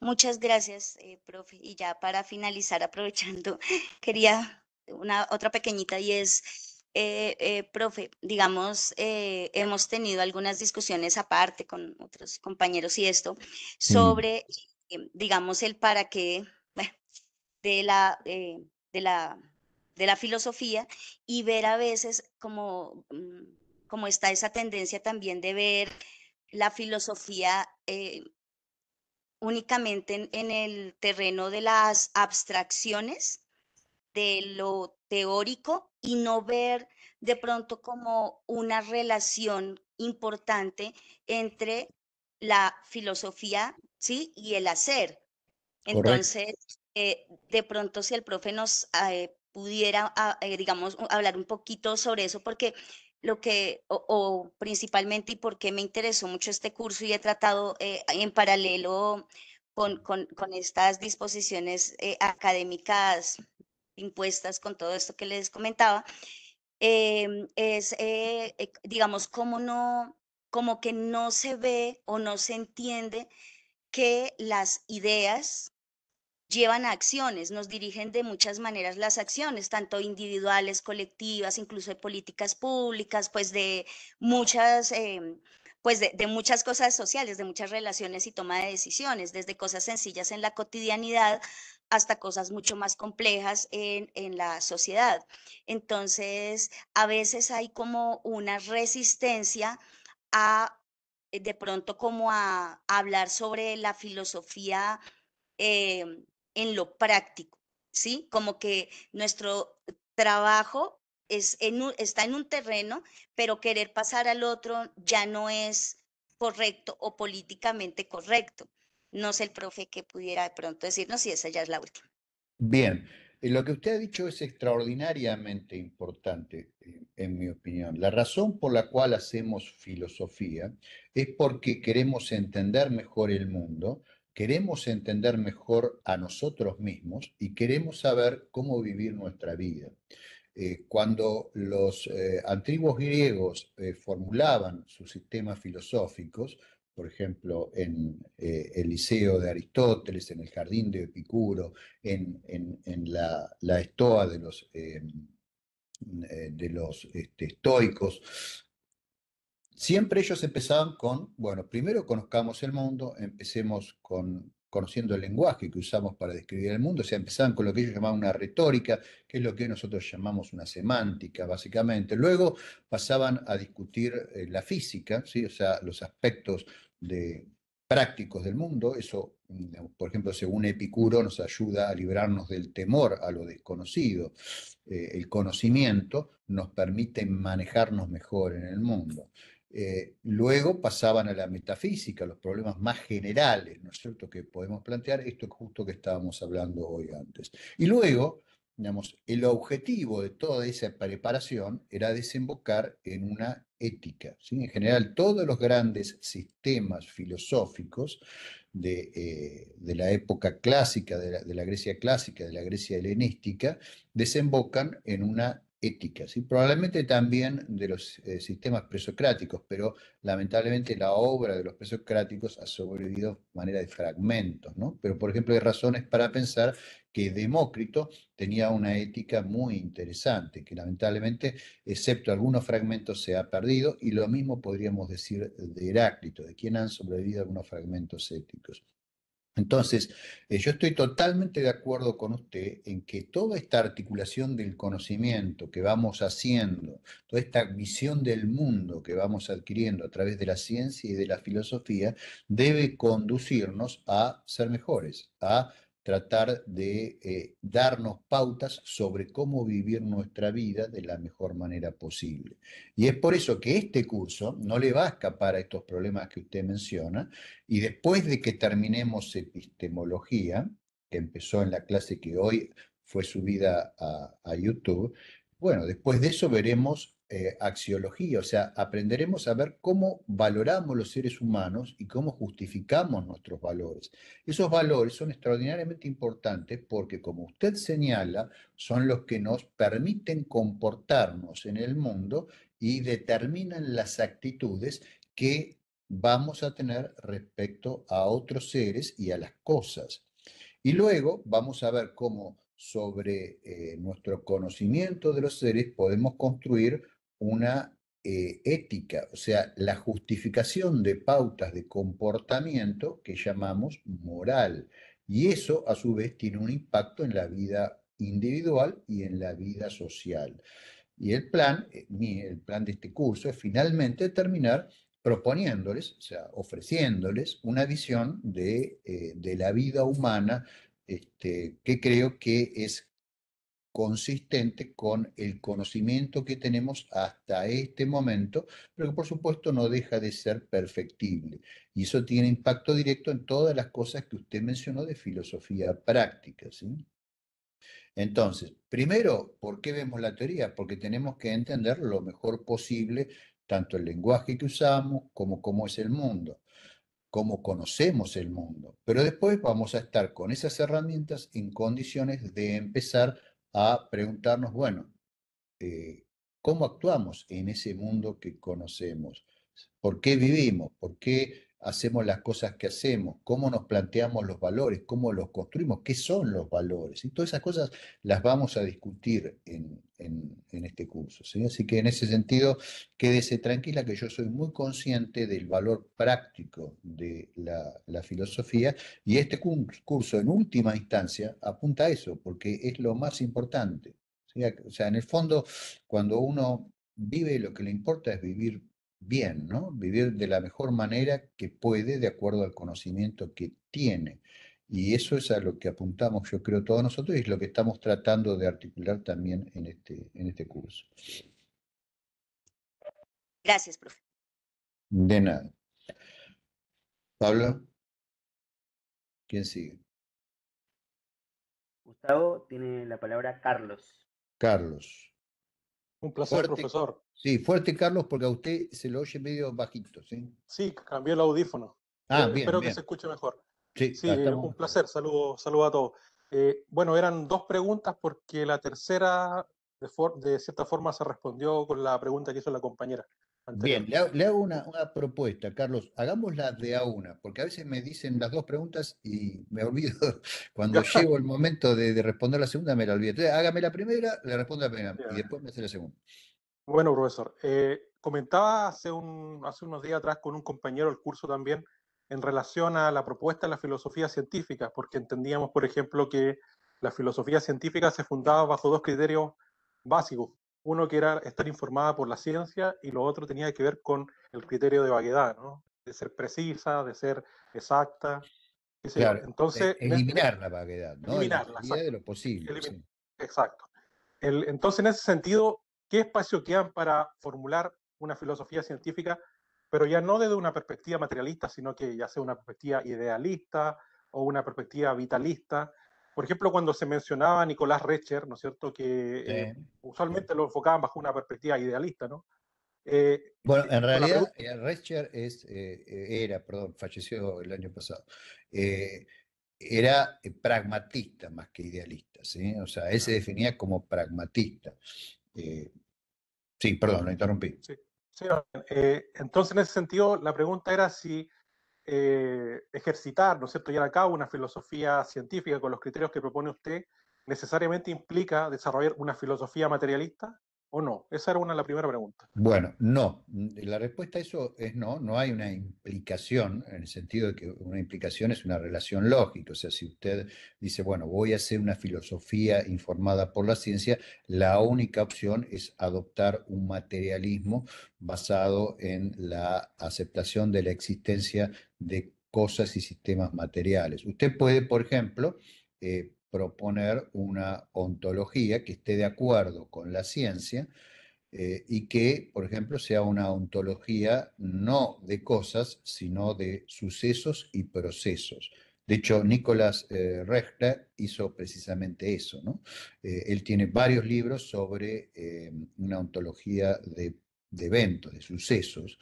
Muchas gracias, eh, profe. Y ya para finalizar, aprovechando, quería una otra pequeñita y es, eh, eh, profe, digamos, hemos tenido algunas discusiones aparte con otros compañeros y esto sobre, digamos, el para qué de la de la de la filosofía y ver a veces como mm, como está esa tendencia también de ver la filosofía eh, únicamente en, el terreno de las abstracciones, de lo teórico y no ver de pronto como una relación importante entre la filosofía ¿sí? y el hacer. Entonces, eh, de pronto si el profe nos eh, pudiera, ah, digamos, hablar un poquito sobre eso, porque lo que, o, principalmente, y por qué me interesó mucho este curso y he tratado eh, en paralelo con, con, estas disposiciones eh, académicas impuestas con todo esto que les comentaba, em, es, eh, digamos, cómo no, como que no se ve o no se entiende que las ideas llevan a acciones, nos dirigen de muchas maneras las acciones, tanto individuales, colectivas, incluso de políticas públicas, pues de muchas... Em, pues de, muchas cosas sociales, de muchas relaciones y toma de decisiones, desde cosas sencillas en la cotidianidad hasta cosas mucho más complejas en, la sociedad. Entonces, a veces hay como una resistencia a, eh, de pronto, como a, hablar sobre la filosofía em, en lo práctico, ¿sí? Como que nuestro trabajo está en un terreno, pero querer pasar al otro ya no es correcto o políticamente correcto. No sé el profe que pudiera de pronto decirnos si esa ya es la última. Bien, eh, lo que usted ha dicho es extraordinariamente importante, eh, en mi opinión. La razón por la cual hacemos filosofía es porque queremos entender mejor el mundo, queremos entender mejor a nosotros mismos y queremos saber cómo vivir nuestra vida. Eh, cuando los eh, antiguos griegos eh, formulaban sus sistemas filosóficos, por ejemplo, en el Liceo de Aristóteles, en el Jardín de Epicuro, en, la, estoa de los este, estoicos, siempre ellos empezaban con, bueno, primero conozcamos el mundo, empecemos con conociendo el lenguaje que usamos para describir el mundo, o sea, empezaban con lo que ellos llamaban una retórica, que es lo que nosotros llamamos una semántica, básicamente. Luego pasaban a discutir eh, la física, o sea, los aspectos prácticos del mundo, eso, por ejemplo, según Epicuro, nos ayuda a librarnos del temor a lo desconocido. Eh, el conocimiento nos permite manejarnos mejor en el mundo. Eh, luego pasaban a la metafísica, los problemas más generales, ¿no es cierto?, que podemos plantear, esto es justo que estábamos hablando hoy antes. Y luego, digamos, el objetivo de toda esa preparación era desembocar en una ética. En general, todos los grandes sistemas filosóficos de, eh, la época clásica, de la, Grecia clásica, de la Grecia helenística, desembocan en una y probablemente también de los eh, sistemas presocráticos, pero lamentablemente la obra de los presocráticos ha sobrevivido de manera de fragmentos, ¿no? Pero por ejemplo hay razones para pensar que Demócrito tenía una ética muy interesante, que lamentablemente, excepto algunos fragmentos, se ha perdido, y lo mismo podríamos decir de Heráclito, de quien han sobrevivido algunos fragmentos éticos. Entonces, eh, yo estoy totalmente de acuerdo con usted en que toda esta articulación del conocimiento que vamos haciendo, toda esta visión del mundo que vamos adquiriendo a través de la ciencia y de la filosofía, debe conducirnos a ser mejores, a tratar de eh, darnos pautas sobre cómo vivir nuestra vida de la mejor manera posible. Y es por eso que este curso no le va a escapar a estos problemas que usted menciona, y después de que terminemos epistemología, que empezó en la clase que hoy fue subida a, a YouTube, bueno, después de eso veremos eh, axiología, o sea, aprenderemos a ver cómo valoramos los seres humanos y cómo justificamos nuestros valores. Esos valores son extraordinariamente importantes porque, como usted señala, son los que nos permiten comportarnos en el mundo y determinan las actitudes que vamos a tener respecto a otros seres y a las cosas. Y luego vamos a ver cómo sobre eh, nuestro conocimiento de los seres podemos construir una eh, ética, o sea, la justificación de pautas de comportamiento que llamamos moral. Y eso, a su vez, tiene un impacto en la vida individual y en la vida social. Y el plan, eh, el plan de este curso es finalmente terminar proponiéndoles, o sea, ofreciéndoles una visión de, eh, la vida humana este, que creo que es consistente con el conocimiento que tenemos hasta este momento, pero que por supuesto no deja de ser perfectible. Y eso tiene impacto directo en todas las cosas que usted mencionó de filosofía práctica. Entonces, primero, ¿por qué vemos la teoría? Porque tenemos que entender lo mejor posible tanto el lenguaje que usamos como cómo es el mundo cómo conocemos el mundo. Pero después vamos a estar con esas herramientas en condiciones de empezar a preguntarnos, bueno, eh, ¿cómo actuamos en ese mundo que conocemos? ¿Por qué vivimos? ¿Por qué hacemos las cosas que hacemos, cómo nos planteamos los valores, cómo los construimos, qué son los valores. Y todas esas cosas las vamos a discutir en, este curso. Así que en ese sentido, quédese tranquila que yo soy muy consciente del valor práctico de la, filosofía y este curso en última instancia apunta a eso, porque es lo más importante. O sea, en el fondo, cuando uno vive, lo que le importa es vivir bien, ¿no? Vivir de la mejor manera que puede, de acuerdo al conocimiento que tiene. Y eso es a lo que apuntamos, yo creo, todos nosotros, y es lo que estamos tratando de articular también en este, en este curso. Gracias, profe. De nada. Pablo, ¿quién sigue? Gustavo tiene la palabra Carlos. Carlos. Un placer, profesor. Sí, fuerte, Carlos, porque a usted se lo oye medio bajito, ¿sí? Sí, cambié el audífono. Ah, eh, bien, espero que se escuche mejor. Sí, sí un placer. Saludos saludo a todos. Eh, bueno, eran dos preguntas porque la tercera, de, cierta forma, se respondió con la pregunta que hizo la compañera. Bien, le hago, una, propuesta, Carlos. Hagámosla de a una, porque a veces me dicen las dos preguntas y me olvido. Cuando llego el momento de, responder la segunda, me la olvido. Entonces, hágame la primera, le respondo la primera y después me hace la segunda. Bueno, profesor, eh, comentaba hace, unos días atrás con un compañero el curso también en relación a la propuesta de la filosofía científica, porque entendíamos, por ejemplo, que la filosofía científica se fundaba bajo dos criterios básicos, uno que era estar informada por la ciencia y lo otro tenía que ver con el criterio de vaguedad, de ser precisa, de ser exacta. Claro, entonces, eliminar la vaguedad, ¿no? Eliminar la de lo posible. Exacto. entonces, en ese sentido, ¿qué espacio quedan para formular una filosofía científica, pero ya no desde una perspectiva materialista, sino que ya sea una perspectiva idealista o una perspectiva vitalista, por ejemplo, cuando se mencionaba a Nicolás Recher, ¿no es cierto?, que eh, usualmente lo enfocaban bajo una perspectiva idealista, ¿no? Eh, bueno, en realidad eh, Recher es, era, perdón, falleció el año pasado, era pragmatista más que idealista, ¿sí? O sea, él se definía como pragmatista. sí, perdón, lo interrumpí. sí entonces, en ese sentido, la pregunta era si eh, ejercitar, ¿no es cierto?, llevar a cabo una filosofía científica con los criterios que propone usted, necesariamente implica desarrollar una filosofía materialista? o no? Esa era una la primera pregunta. Bueno, no. Mm, la respuesta a eso es no. No hay una implicación, en el sentido de que una implicación es una relación lógica. O sea, si usted dice, bueno, voy a hacer una filosofía informada por la ciencia, la única opción es adoptar un materialismo basado en la aceptación de la existencia de cosas y sistemas materiales. Usted puede, por ejemplo, eh, proponer una ontología que esté de acuerdo con la ciencia eh, y que, por ejemplo, sea una ontología no de cosas, sino de sucesos y procesos. De hecho, Nicolás eh, hizo precisamente eso. Eh, él tiene varios libros sobre eh, una ontología de, de, eventos, de sucesos,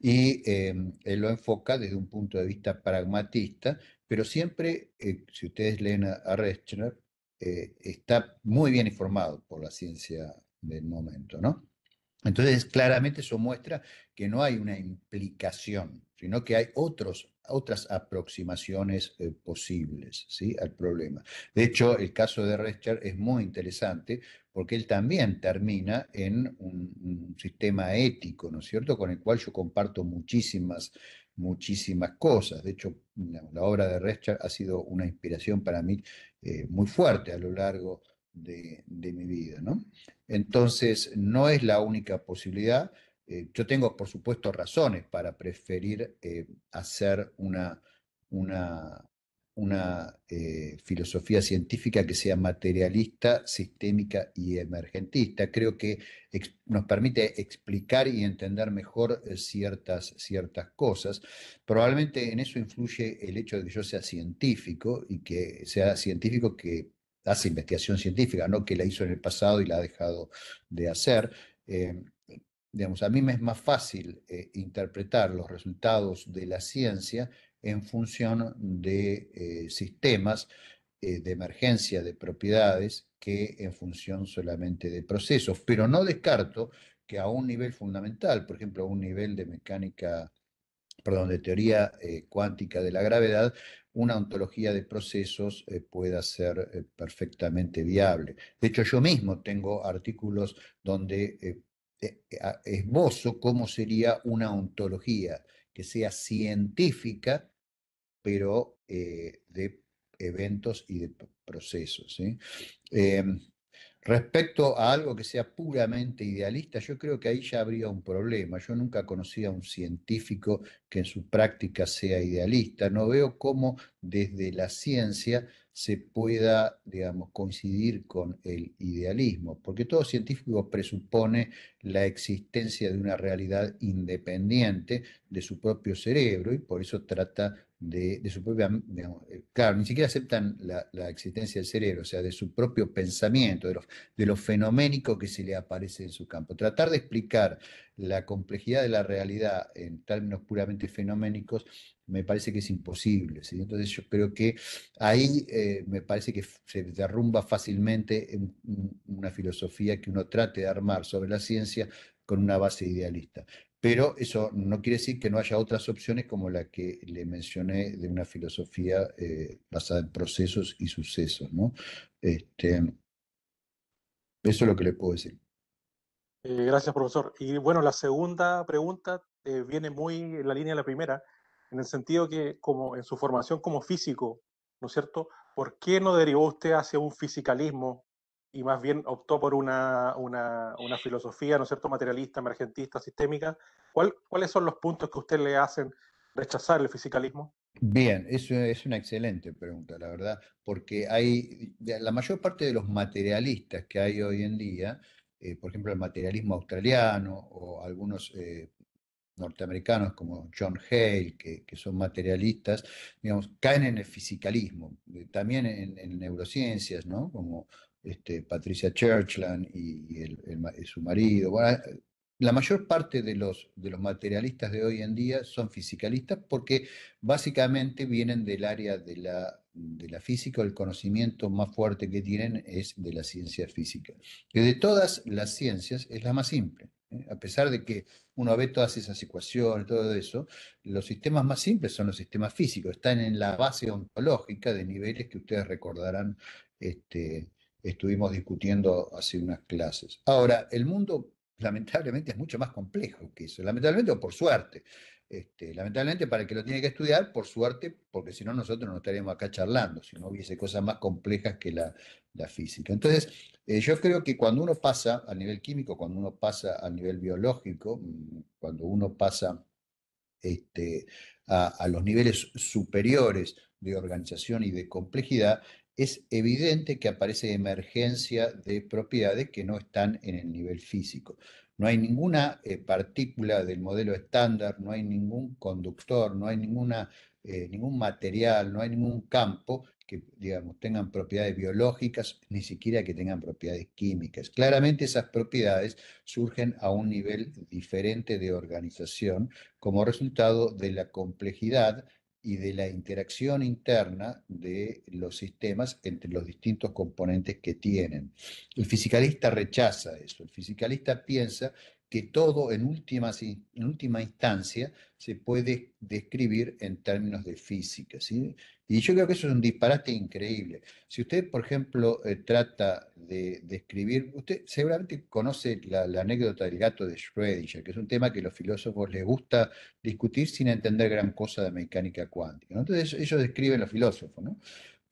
y él lo enfoca desde un punto de vista pragmatista pero siempre, eh, si ustedes leen a, Rechner, eh, está muy bien informado por la ciencia del momento, ¿no? Entonces, claramente eso muestra que no hay una implicación, sino que hay otros, otras aproximaciones eh, posibles al problema. De hecho, el caso de Rechner es muy interesante porque él también termina en un, un, sistema ético, ¿no es cierto?, con el cual yo comparto muchísimas muchísimas cosas. De hecho, la, obra de Richard ha sido una inspiración para mí eh, muy fuerte a lo largo de, mi vida. Entonces, no es la única posibilidad. Eh, yo tengo, por supuesto, razones para preferir eh, hacer una, una, una eh, filosofía científica que sea materialista, sistémica y emergentista. Creo que nos permite explicar y entender mejor eh, ciertas, ciertas cosas. Probablemente en eso influye el hecho de que yo sea científico y que sea científico que hace investigación científica, no que la hizo en el pasado y la ha dejado de hacer. Eh, digamos, a mí me es más fácil interpretar los resultados de la ciencia en función de eh, sistemas eh, de emergencia de propiedades que en función solamente de procesos. Pero no descarto que a un nivel fundamental, por ejemplo, a un nivel de mecánica, perdón, de teoría eh, cuántica de la gravedad, una ontología de procesos pueda ser perfectamente viable. De hecho, yo mismo tengo artículos donde esbozo cómo sería una ontología que sea científica, pero eh, de eventos y de procesos. Em, respecto a algo que sea puramente idealista, yo creo que ahí ya habría un problema. Yo nunca conocí a un científico que en su práctica sea idealista. No veo cómo desde la ciencia se pueda, digamos, coincidir con el idealismo, porque todo científico presupone la existencia de una realidad independiente de su propio cerebro y por eso trata de, su propia, eh, claro, ni siquiera aceptan la, existencia del cerebro, o sea, de su propio pensamiento, de lo, de fenoménico que se le aparece en su campo. Tratar de explicar la complejidad de la realidad en términos puramente fenoménicos me parece que es imposible. Entonces yo creo que ahí eh, me parece que se derrumba fácilmente una filosofía que uno trate de armar sobre la ciencia con una base idealista. Pero eso no quiere decir que no haya otras opciones como la que le mencioné de una filosofía eh, basada en procesos y sucesos, ¿no? Este, eso es lo que le puedo decir. Eh, gracias, profesor. Y bueno, la segunda pregunta eh, viene muy en la línea de la primera, en el sentido que como en su formación como físico, ¿no es cierto? ¿Por qué no derivó usted hacia un fisicalismo y más bien optó por una, una, una filosofía, ¿no es cierto?, materialista, emergentista, sistémica. ¿Cuál, ¿Cuáles son los puntos que usted le hacen rechazar el fisicalismo? Bien, eso es una excelente pregunta, la verdad, porque hay la mayor parte de los materialistas que hay hoy en día, eh, por ejemplo, el materialismo australiano o algunos eh, norteamericanos como John Hale, que, que, son materialistas, digamos, caen en el fisicalismo, eh, también en, en neurociencias, ¿no? Como este, Patricia Churchland y, su marido. la mayor parte de los, materialistas de hoy en día son fisicalistas porque básicamente vienen del área de la, física, el conocimiento más fuerte que tienen es de la ciencia física, que de todas las ciencias es la más simple. ¿eh? A pesar de que uno ve todas esas ecuaciones, todo eso, los sistemas más simples son los sistemas físicos, están en la base ontológica de niveles que ustedes recordarán este, estuvimos discutiendo hace unas clases. Ahora, el mundo lamentablemente es mucho más complejo que eso, lamentablemente o por suerte. Este, lamentablemente para el que lo tiene que estudiar, por suerte, porque si no nosotros no estaríamos acá charlando, si no hubiese cosas más complejas que la, física. Entonces, eh, yo creo que cuando uno pasa a nivel químico, cuando uno pasa a nivel biológico, mm, cuando uno pasa este, a los niveles superiores de organización y de complejidad, es evidente que aparece emergencia de propiedades que no están en el nivel físico. No hay ninguna eh, partícula del modelo estándar, no hay ningún conductor, no hay ninguna, eh, ningún material, no hay ningún campo que digamos, tengan propiedades biológicas, ni siquiera que tengan propiedades químicas. Claramente esas propiedades surgen a un nivel diferente de organización como resultado de la complejidad y de la interacción interna de los sistemas entre los distintos componentes que tienen. El fisicalista rechaza eso, el fisicalista piensa que todo en, en última instancia se puede describir en términos de física. ¿sí? Y yo creo que eso es un disparate increíble. Si usted, por ejemplo, eh, trata de, describir... usted seguramente conoce la, anécdota del gato de Schrödinger, que es un tema que a los filósofos les gusta discutir sin entender gran cosa de mecánica cuántica. Entonces ellos describen los filósofos, ¿no?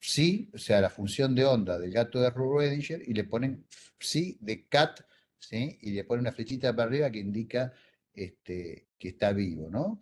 Sí, o sea, la función de onda del gato de Schrödinger y le ponen sí de cat, ¿sí? Y le ponen una flechita para arriba que indica este, que está vivo, ¿no?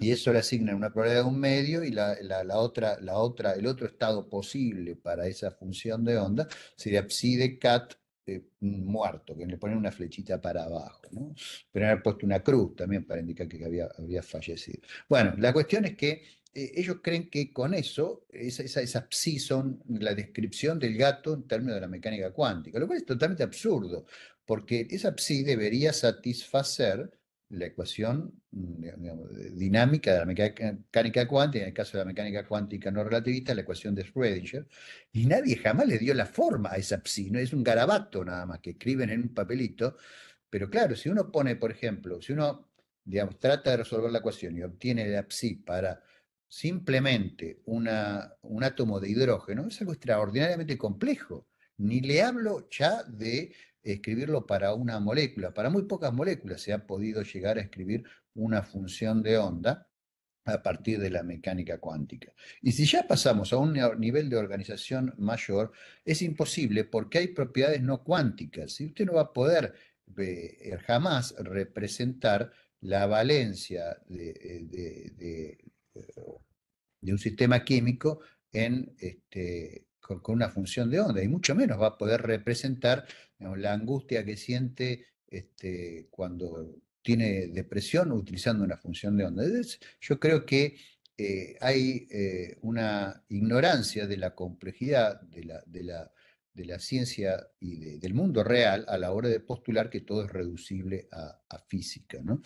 y eso le asigna una probabilidad de un medio y la, otra, la otra, el otro estado posible para esa función de onda sería psi de cat eh, muerto, que le ponen una flechita para abajo. ¿no? Pero han puesto una cruz también para indicar que había, había fallecido. Bueno, la cuestión es que eh, ellos creen que con eso, esa, esas psi son la descripción del gato en términos de la mecánica cuántica, lo cual es totalmente absurdo, porque esa psi debería satisfacer la ecuación mm, dinámica de la mecánica cuántica, en el caso de la mecánica cuántica no relativista, la ecuación de Schrödinger, y nadie jamás le dio la forma a esa psi, ¿no? es un garabato nada más que escriben en un papelito, pero claro, si uno pone, por ejemplo, si uno digamos, trata de resolver la ecuación y obtiene la psi para simplemente un átomo de hidrógeno, es algo extraordinariamente complejo. Ni le hablo ya de escribirlo para una molécula. Para muy pocas moléculas se ha podido llegar a escribir una función de onda a partir de la mecánica cuántica. Y si ya pasamos a un nivel de organización mayor, es imposible porque hay propiedades no cuánticas. Y usted no va a poder eh, jamás representar la valencia de, eh, eh, de un sistema químico en este, con, una función de onda, y mucho menos va a poder representar la angustia que siente este, cuando tiene depresión utilizando una función de onda. yo creo que eh, hay eh, una ignorancia de la complejidad de la de la ciencia y del mundo real a la hora de postular que todo es reducible a, física. ¿no?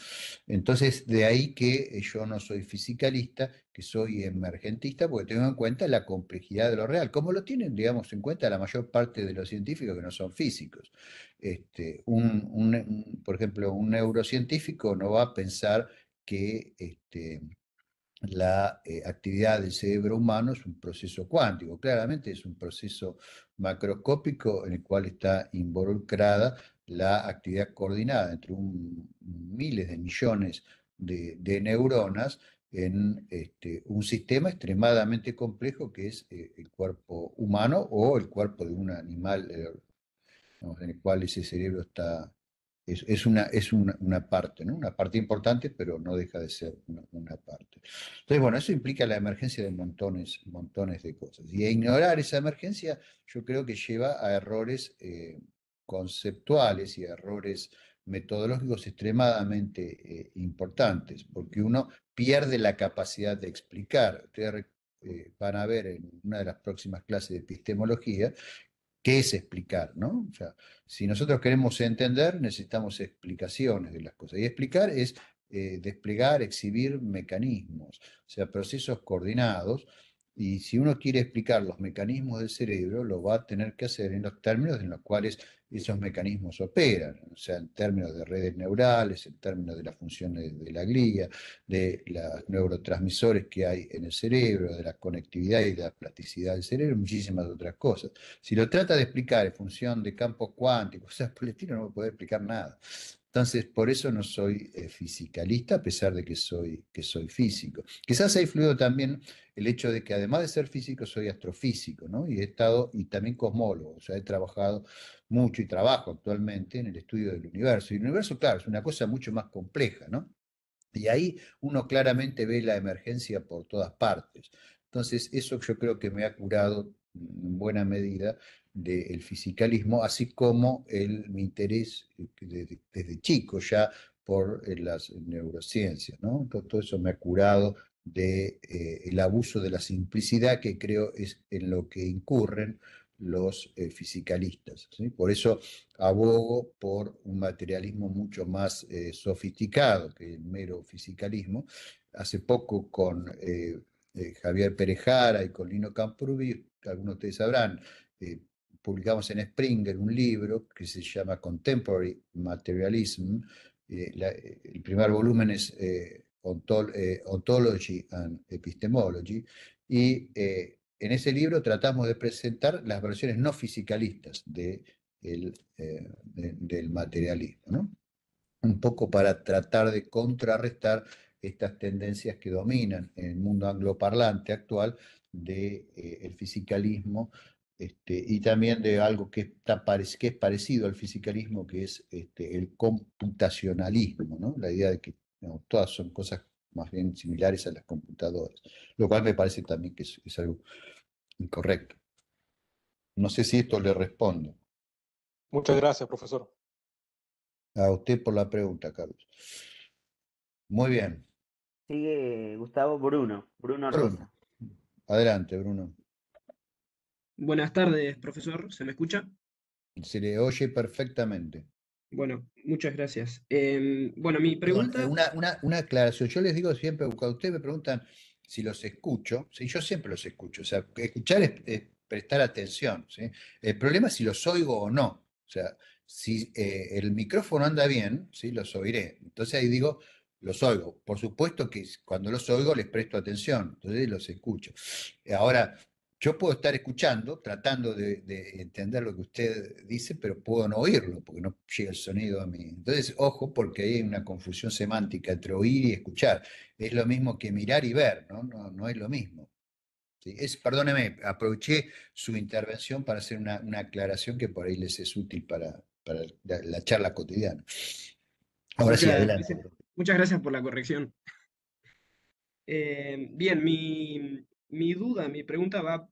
Entonces, de ahí que eh, yo no soy fisicalista, que soy emergentista, porque tengo en cuenta la complejidad de lo real, como lo tienen, digamos, en cuenta la mayor parte de los científicos que no son físicos. Este, por ejemplo, un neurocientífico no va a pensar que... Este, la eh, actividad del cerebro humano es un proceso cuántico, claramente es un proceso macroscópico en el cual está involucrada la actividad coordinada entre miles de millones de, neuronas en este, un sistema extremadamente complejo que es eh, el cuerpo humano o el cuerpo de un animal eh, en el cual ese cerebro está es, una, es parte, ¿no? una parte importante, pero no deja de ser una, parte. Entonces, bueno, eso implica la emergencia de montones, montones de cosas. Y ignorar esa emergencia yo creo que lleva a errores eh, conceptuales y errores metodológicos extremadamente eh, importantes, porque uno pierde la capacidad de explicar. Ustedes eh, van a ver en una de las próximas clases de epistemología ¿Qué es explicar? sea, si nosotros queremos entender, necesitamos explicaciones de las cosas. Y explicar es eh, desplegar, exhibir mecanismos, o sea, procesos coordinados y si uno quiere explicar los mecanismos del cerebro, lo va a tener que hacer en los términos en los cuales esos mecanismos operan, o sea, en términos de redes neurales, en términos de las funciones de la glía, de los neurotransmisores que hay en el cerebro, de la conectividad y de la plasticidad del cerebro, muchísimas otras cosas. Si lo trata de explicar en función de campos cuánticos, o sea, por el estilo no va a poder explicar nada. Entonces, por eso no soy eh, fisicalista, a pesar de que soy, que soy físico. Quizás ha influido también el hecho de que además de ser físico, soy astrofísico, ¿no? Y he estado, y también cosmólogo, o sea, he trabajado mucho y trabajo actualmente en el estudio del universo. Y el universo, claro, es una cosa mucho más compleja, ¿no? Y ahí uno claramente ve la emergencia por todas partes. Entonces, eso yo creo que me ha curado en buena medida del fisicalismo, así como el, mi interés eh, desde, chico ya por eh, las neurociencias. ¿no? Todo, eso me ha curado del de, eh, abuso de la simplicidad que creo es en lo que incurren los fisicalistas. Por eso abogo por un materialismo mucho más sofisticado que el mero fisicalismo. Hace poco con Javier Perejara y con Lino algunos de ustedes sabrán, publicamos en Springer un libro que se llama Contemporary Materialism. Eh, eh, el primer volumen es eh, Ontology and Epistemology. Y en ese libro tratamos de presentar las versiones no fisicalistas del materialismo. Un poco para tratar de contrarrestar estas tendencias que dominan en el mundo angloparlante actual del de, el fisicalismo este, y también de algo que, está que es parecido al fisicalismo, que es este, el computacionalismo, ¿no? la idea de que todas son cosas más bien similares a las computadoras, lo cual me parece también que es, algo incorrecto. No sé si esto le responde. Muchas gracias, profesor. A usted por la pregunta, Carlos. Muy bien. Sigue Gustavo Bruno. Bruno, Adelante, Bruno. Buenas tardes, profesor. ¿Se me escucha? Se le oye perfectamente. Bueno, muchas gracias. Em, bueno, mi eh, pregunta... una, una, una, aclaración. Yo les digo siempre, cuando ustedes me preguntan si los escucho, si yo siempre los escucho. O sea, escuchar es, prestar atención. El problema es si los oigo o no. O sea, si eh, el micrófono anda bien, ¿sí? los oiré. Entonces ahí digo, los oigo. Por supuesto que cuando los oigo les presto atención, entonces los escucho. Ahora, yo puedo estar escuchando, tratando de, entender lo que usted dice, pero puedo no oírlo porque no llega el sonido a mí. Entonces, ojo, porque hay una confusión semántica entre oír y escuchar. Es lo mismo que mirar y ver, no, no, es lo mismo. perdóneme, aproveché su intervención para hacer una, aclaración que por ahí les es útil para, la, charla cotidiana. Ahora sí, adelante. Muchas gracias por la corrección. Eh, bien, mi, mi duda, mi pregunta va,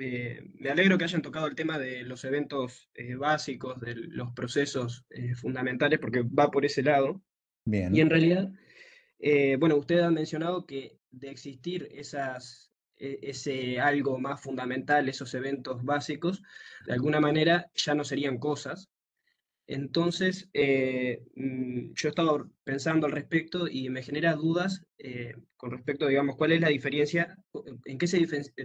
eh, me alegro que hayan tocado el tema de los eventos eh, básicos, de los procesos eh, fundamentales, porque va por ese lado. Bien. Y en realidad, bueno, ustedes han mencionado que de existir esas, e, ese algo más fundamental, esos eventos básicos, de alguna manera ya no serían cosas, entonces, eh, mm, yo he estado pensando al respecto y me genera dudas eh, con respecto, digamos, cuál es la diferencia, eh, en qué se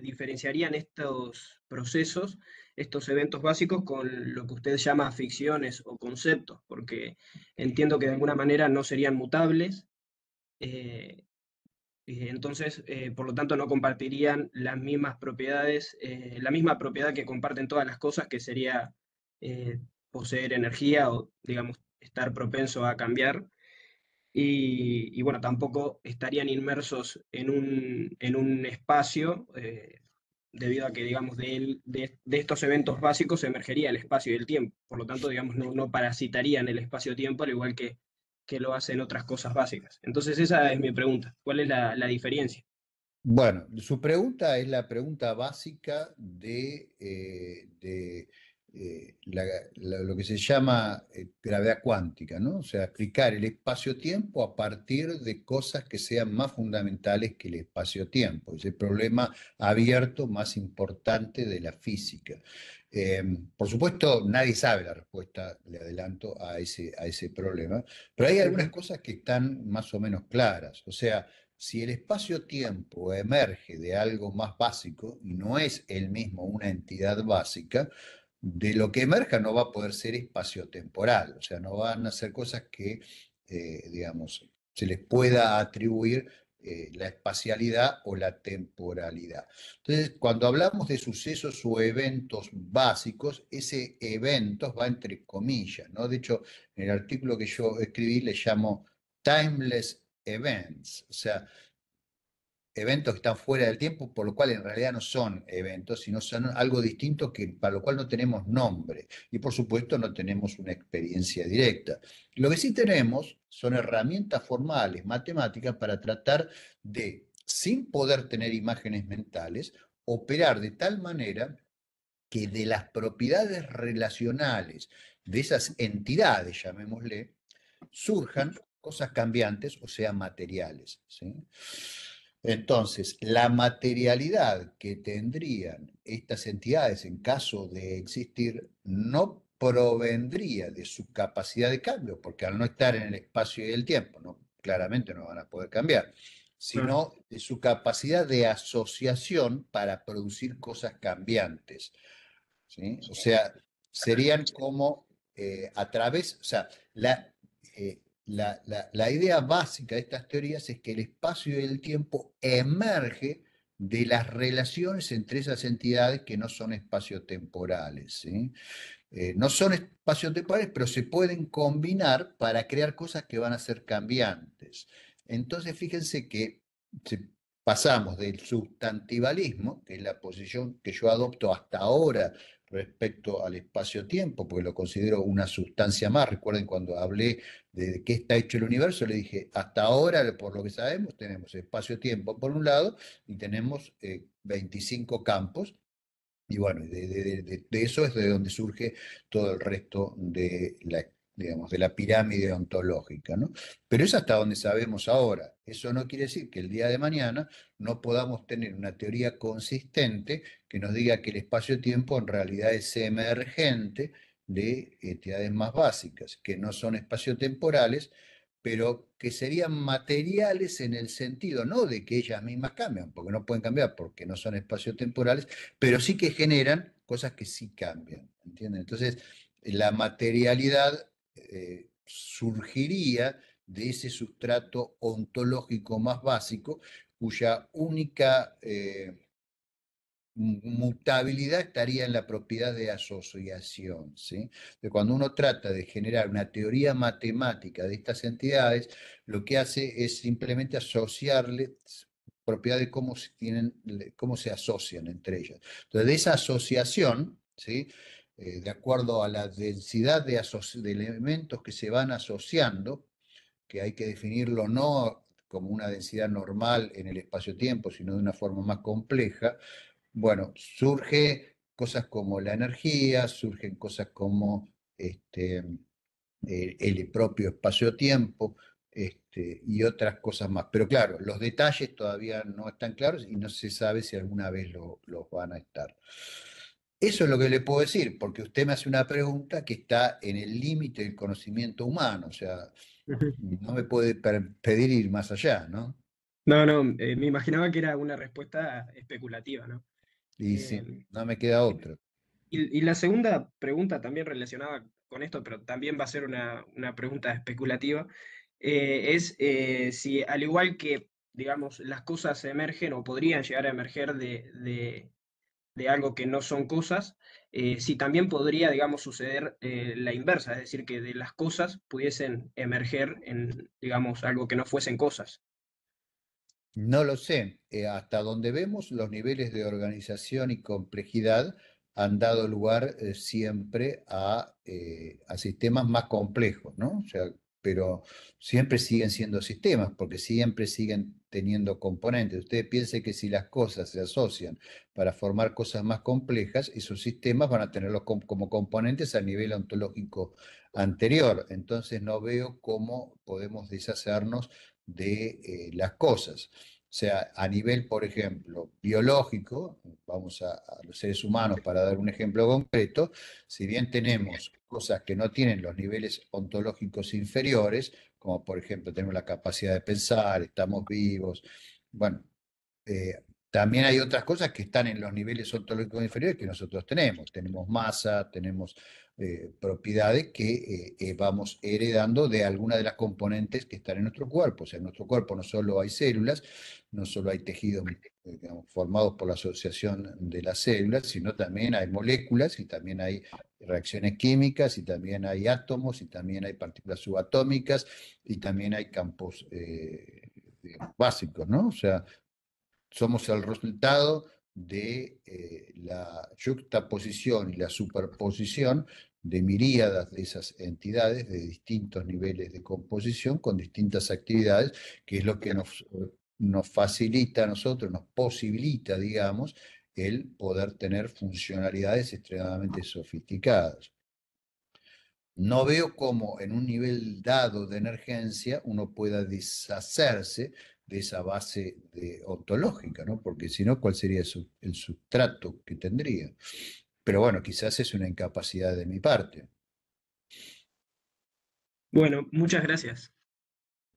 diferenciarían estos procesos, estos eventos básicos con lo que usted llama ficciones o conceptos, porque entiendo que de alguna manera no serían mutables, entonces, por lo tanto, no compartirían las mismas propiedades, la misma propiedad que comparten todas las cosas, que sería poseer energía o, digamos, estar propenso a cambiar. Y, bueno, tampoco estarían inmersos en un, en un espacio, eh, debido a que, digamos, de, de, estos eventos básicos emergería el espacio y el tiempo. Por lo tanto, digamos, no, no parasitarían el espacio-tiempo, al igual que, que lo hacen otras cosas básicas. Entonces, esa es mi pregunta. ¿Cuál es la, diferencia? Bueno, su pregunta es la pregunta básica de eh, eh, lo que se llama eh, gravedad cuántica, ¿no? O sea, explicar el espacio-tiempo a partir de cosas que sean más fundamentales que el espacio-tiempo. Es el problema abierto más importante de la física. Em, por supuesto, nadie sabe la respuesta, le adelanto, a ese, a ese problema, pero hay algunas cosas que están más o menos claras. O sea, si el espacio-tiempo emerge de algo más básico y no es el mismo una entidad básica, de lo que emerja no va a poder ser espacio-temporal, o sea, no van a ser cosas que, eh, digamos, se les pueda atribuir eh, la espacialidad o la temporalidad. Entonces, cuando hablamos de sucesos o eventos básicos, ese evento va entre comillas, ¿no? De hecho, en el artículo que yo escribí le llamo timeless events, o sea, eventos que están fuera del tiempo, por lo cual en realidad no son eventos, sino son algo distinto que, para lo cual no tenemos nombre. Y por supuesto no tenemos una experiencia directa. Lo que sí tenemos son herramientas formales, matemáticas, para tratar de, sin poder tener imágenes mentales, operar de tal manera que de las propiedades relacionales de esas entidades, llamémosle, surjan cosas cambiantes, o sea, materiales. ¿sí? Entonces, la materialidad que tendrían estas entidades en caso de existir no provendría de su capacidad de cambio, porque al no estar en el espacio y el tiempo, claramente no van a poder cambiar, sino de su capacidad de asociación para producir cosas cambiantes. O sea, serían como eh, a través, o sea, la, eh, la, idea básica de estas teorías es que el espacio y el tiempo emerge de las relaciones entre esas entidades que no son espaciotemporales. temporales eh, no son espaciotemporales, pero se pueden combinar para crear cosas que van a ser cambiantes. Entonces, fíjense que pasamos del sustantivalismo, que es la posición que yo adopto hasta ahora respecto al espacio-tiempo, porque lo considero una sustancia más. Recuerden cuando hablé de qué está hecho el universo, le dije, hasta ahora, por lo que sabemos, tenemos espacio-tiempo por un lado y tenemos 25 eh, campos. Y bueno, de, eso es de donde surge todo el resto de la digamos, de la pirámide ontológica, ¿no? Pero es hasta donde sabemos ahora. Eso no quiere decir que el día de mañana no podamos tener una teoría consistente que nos diga que el espacio-tiempo en realidad es emergente de entidades más básicas, que no son espaciotemporales, pero que serían materiales en el sentido, no de que ellas mismas cambian, porque no pueden cambiar, porque no son espacio-temporales pero sí que generan cosas que sí cambian, ¿entienden? Entonces, la materialidad eh, surgiría de ese sustrato ontológico más básico, cuya única eh, mutabilidad estaría en la propiedad de asociación. ¿sí? cuando uno trata de generar una teoría matemática de estas entidades, lo que hace es simplemente asociarle propiedades cómo tienen, cómo se asocian entre ellas. Entonces, de esa asociación, ¿sí? Eh, de acuerdo a la densidad de, elementos que se van asociando, que hay que definirlo no como una densidad normal en el espacio-tiempo, sino de una forma más compleja, bueno, surge cosas como la energía, surgen cosas como este, el, propio espacio-tiempo, este, y otras cosas más. Pero claro, los detalles todavía no están claros y no se sabe si alguna vez los van a estar. Eso es lo que le puedo decir, porque usted me hace una pregunta que está en el límite del conocimiento humano, o sea, no me puede pedir ir más allá, ¿no? No, no, eh, me imaginaba que era una respuesta especulativa, ¿no? Y sí, em, no me queda otra. Y, la segunda pregunta también relacionada con esto, pero también va a ser una, pregunta especulativa, eh, es eh, si al igual que, digamos, las cosas emergen o podrían llegar a emerger de de algo que no son cosas, eh, si también podría, digamos, suceder eh, la inversa, es decir, que de las cosas pudiesen emerger en, digamos, algo que no fuesen cosas. No lo sé. Eh, hasta donde vemos, los niveles de organización y complejidad han dado lugar siempre a, a, sistemas más complejos, ¿no? O sea, pero siempre siguen siendo sistemas, porque siempre siguen teniendo componentes. Usted piensa que si las cosas se asocian para formar cosas más complejas, esos sistemas van a tenerlos como componentes a nivel ontológico anterior. Entonces no veo cómo podemos deshacernos de eh, las cosas. O sea, a nivel, por ejemplo, biológico, vamos a, los seres humanos para dar un ejemplo concreto, si bien tenemos cosas que no tienen los niveles ontológicos inferiores, como por ejemplo tenemos la capacidad de pensar, estamos vivos, bueno, eh, también hay otras cosas que están en los niveles ontológicos inferiores que nosotros tenemos. Tenemos masa, tenemos eh, propiedades que eh, eh, vamos heredando de algunas de las componentes que están en nuestro cuerpo. O sea, en nuestro cuerpo no solo hay células, no solo hay tejidos formados por la asociación de las células, sino también hay moléculas y también hay reacciones químicas y también hay átomos y también hay partículas subatómicas y también hay campos básicos, ¿no? O sea, somos el resultado de eh, la yuxtaposición y la superposición de miríadas de esas entidades de distintos niveles de composición con distintas actividades, que es lo que nos, eh, nos facilita a nosotros, nos posibilita, digamos, el poder tener funcionalidades extremadamente sofisticadas. No veo cómo en un nivel dado de emergencia uno pueda deshacerse esa base de ontológica, ¿no? Porque si no, ¿cuál sería el sustrato que tendría? Pero bueno, quizás es una incapacidad de mi parte. Bueno, muchas gracias.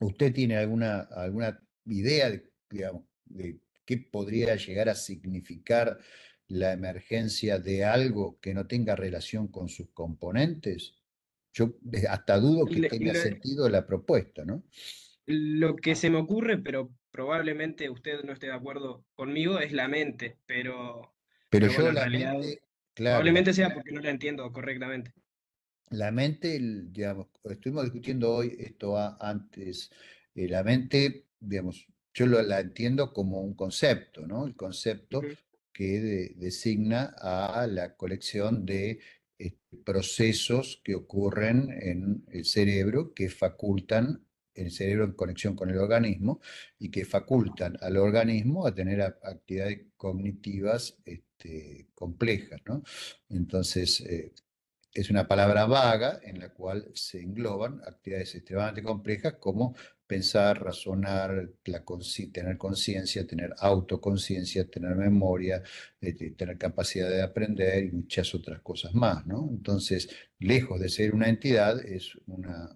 ¿Usted tiene alguna, alguna idea de, digamos, de qué podría llegar a significar la emergencia de algo que no tenga relación con sus componentes? Yo eh, hasta dudo que tenga sentido la propuesta, ¿no? lo que se me ocurre, pero probablemente usted no esté de acuerdo conmigo, es la mente, pero, pero, yo la probablemente sea porque no la entiendo correctamente. La mente, digamos, estuvimos discutiendo hoy esto antes, eh, la mente, digamos, yo la entiendo como un concepto, ¿no? El concepto que designa a la colección de este, procesos que ocurren en el cerebro que facultan el cerebro en conexión con el organismo y que facultan al organismo a tener actividades cognitivas este, complejas. Entonces, eh, es una palabra vaga en la cual se engloban actividades extremadamente complejas como pensar, razonar, tener conciencia, tener autoconciencia, tener memoria, este, tener capacidad de aprender y muchas otras cosas más. Entonces, lejos de ser una entidad, es una,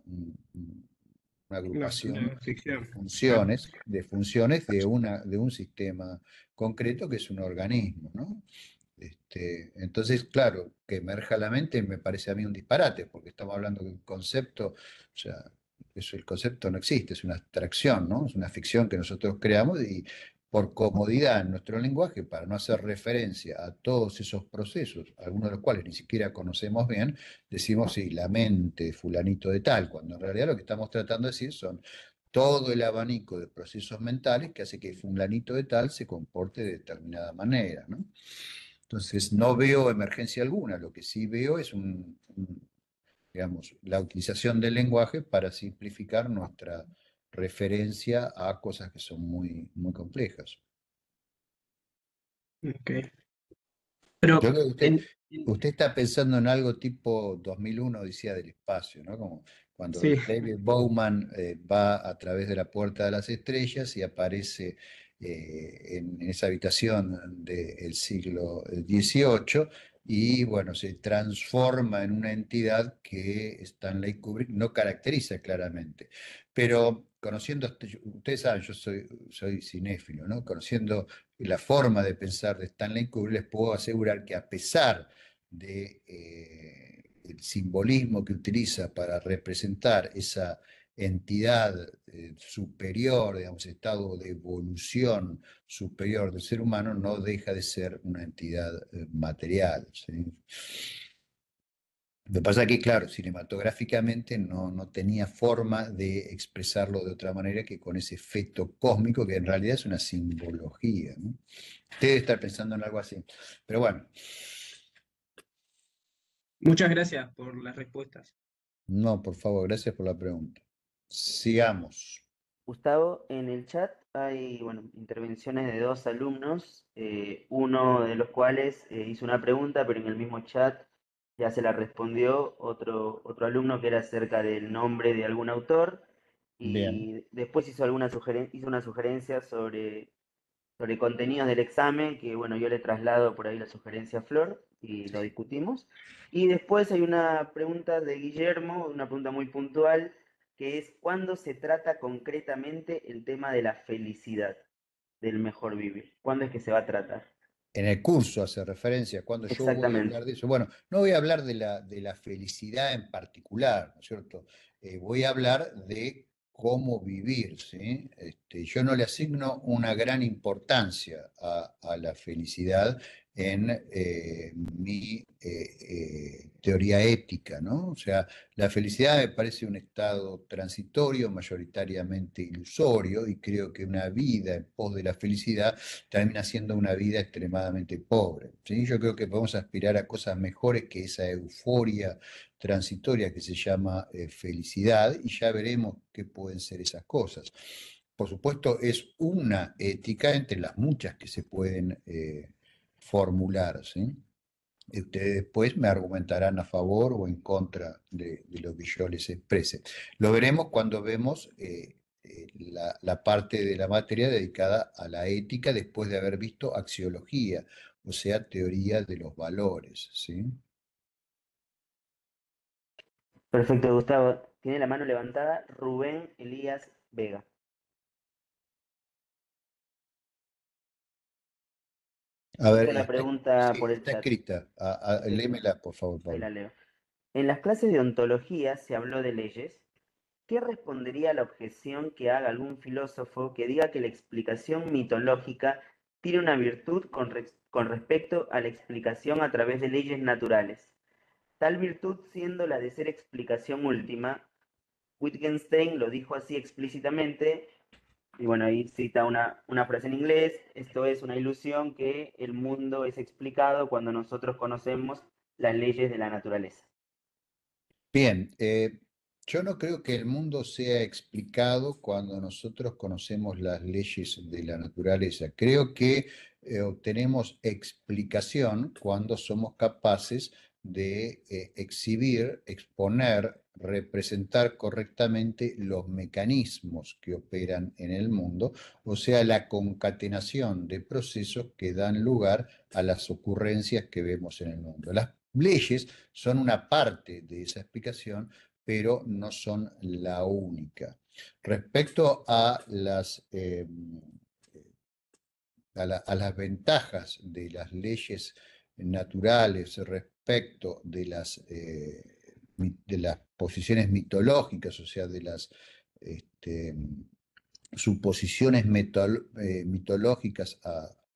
una agrupación de funciones, de funciones de, una, de un sistema concreto que es un organismo, Este, entonces, claro, que emerja la mente me parece a mí un disparate, porque estamos hablando de un concepto, o sea, el concepto no existe, es una abstracción, ¿no? Es una ficción que nosotros creamos y por comodidad en nuestro lenguaje, para no hacer referencia a todos esos procesos, algunos de los cuales ni siquiera conocemos bien, decimos, sí, la mente, fulanito de tal, cuando en realidad lo que estamos tratando de decir son todo el abanico de procesos mentales que hace que fulanito de tal se comporte de determinada manera. Entonces, no veo emergencia alguna, lo que sí veo es un digamos, la utilización del lenguaje para simplificar nuestra referencia a cosas que son muy, muy complejas. Ok. Pero usted, está pensando en algo tipo 2001, decía del espacio, ¿no? Como cuando David Bowman eh, va a través de la puerta de las estrellas y aparece eh, en, esa habitación del siglo XVIII y bueno, se transforma en una entidad que Stanley Kubrick no caracteriza claramente. Pero conociendo, ustedes saben, yo soy, soy cinéfilo, ¿no? Conociendo la forma de pensar de Stanley Kubrick, les puedo asegurar que a pesar de... Eh, simbolismo que utiliza para representar esa entidad eh, superior, digamos, estado de evolución superior del ser humano, no deja de ser una entidad eh, material. Lo que pasa es que, claro, cinematográficamente no, no tenía forma de expresarlo de otra manera que con ese efecto cósmico que en realidad es una simbología. ¿no? Debe estar pensando en algo así. Pero bueno. Muchas gracias por las respuestas. No, por favor, gracias por la pregunta. Sigamos. Gustavo, en el chat hay bueno, intervenciones de dos alumnos, eh, uno de los cuales eh, hizo una pregunta, pero en el mismo chat ya se la respondió otro, otro alumno que era acerca del nombre de algún autor. Y después hizo, alguna hizo una sugerencia sobre, sobre contenidos del examen, que bueno, yo le traslado por ahí la sugerencia a Flor y lo discutimos. Y después hay una pregunta de Guillermo, una pregunta muy puntual que es cuando se trata concretamente el tema de la felicidad, del mejor vivir. ¿Cuándo es que se va a tratar? En el curso hace referencia, cuando yo voy a hablar de eso. Bueno, no voy a hablar de la, de la felicidad en particular, ¿no es cierto? Eh, voy a hablar de cómo vivir, este, yo no le asigno una gran importancia a la felicidad en eh, mi eh, eh, teoría ética, ¿no? O sea, la felicidad me parece un estado transitorio, mayoritariamente ilusorio, y creo que una vida en pos de la felicidad termina siendo una vida extremadamente pobre. ¿sí? Yo creo que podemos aspirar a cosas mejores que esa euforia transitoria que se llama felicidad, y ya veremos qué pueden ser esas cosas. Por supuesto, es una ética entre las muchas que se pueden formular. ¿sí? ustedes después me argumentarán a favor o en contra de, lo que yo les exprese. Lo veremos cuando vemos eh, eh, la, la, parte de la materia dedicada a la ética después de haber visto axiología, o sea, teoría de los valores. ¿sí? Perfecto, Gustavo. Tiene la mano levantada Rubén Elías Vega. A ver, la pregunta por escrita. por favor. En las clases de ontología se habló de leyes. ¿Qué respondería a la objeción que haga algún filósofo que diga que la explicación mitológica tiene una virtud con, con respecto a la explicación a través de leyes naturales? Tal virtud siendo la de ser explicación última, Wittgenstein lo dijo así explícitamente, y bueno, ahí cita una, frase en inglés, esto es una ilusión que el mundo es explicado cuando nosotros conocemos las leyes de la naturaleza. Bien, eh, yo no creo que el mundo sea explicado cuando nosotros conocemos las leyes de la naturaleza. Creo que eh, obtenemos explicación cuando somos capaces de eh, exhibir, exponer, representar correctamente los mecanismos que operan en el mundo, o sea, la concatenación de procesos que dan lugar a las ocurrencias que vemos en el mundo. Las leyes son una parte de esa explicación, pero no son la única. Respecto a las, em, a, las ventajas de las leyes naturales respecto de las... Eh, de las posiciones mitológicas, o sea, de las este, suposiciones eh, mitológicas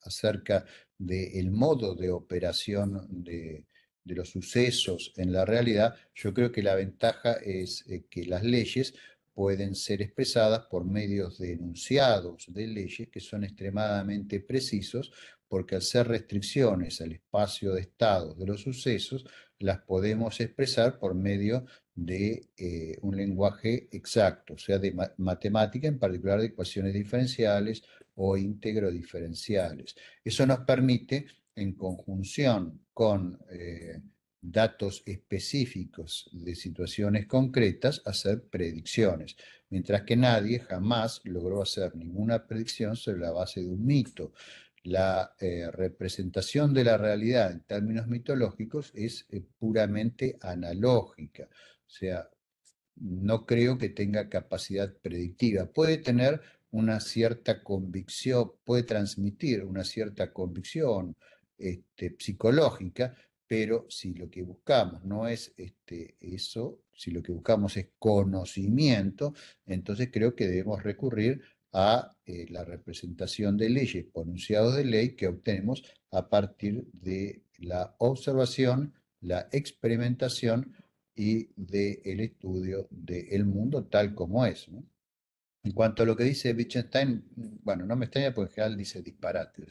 acerca del modo de operación de, los sucesos en la realidad, yo creo que la ventaja es eh, que las leyes pueden ser expresadas por medios de enunciados de leyes que son extremadamente precisos, porque al ser restricciones al espacio de estado de los sucesos, las podemos expresar por medio de eh, un lenguaje exacto, o sea, de matemática, en particular de ecuaciones diferenciales o íntegro-diferenciales. Eso nos permite, en conjunción con eh, datos específicos de situaciones concretas, hacer predicciones, mientras que nadie jamás logró hacer ninguna predicción sobre la base de un mito la eh, representación de la realidad en términos mitológicos es eh, puramente analógica, o sea, no creo que tenga capacidad predictiva. Puede tener una cierta convicción, puede transmitir una cierta convicción este, psicológica, pero si lo que buscamos no es este, eso, si lo que buscamos es conocimiento, entonces creo que debemos recurrir a eh, la representación de leyes, pronunciados de ley que obtenemos a partir de la observación, la experimentación y del estudio del mundo tal como es. En cuanto a lo que dice Wittgenstein, bueno, no me extraña porque en general dice disparate.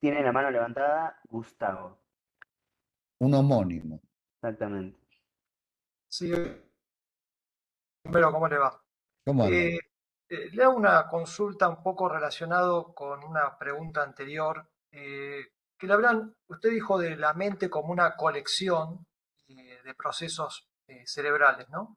Tiene la mano levantada Gustavo. Un homónimo. Exactamente. Sí, ¿cómo le va? Eh, eh, le hago una consulta un poco relacionado con una pregunta anterior. Eh, que le hablan, usted dijo de la mente como una colección de procesos cerebrales, ¿no?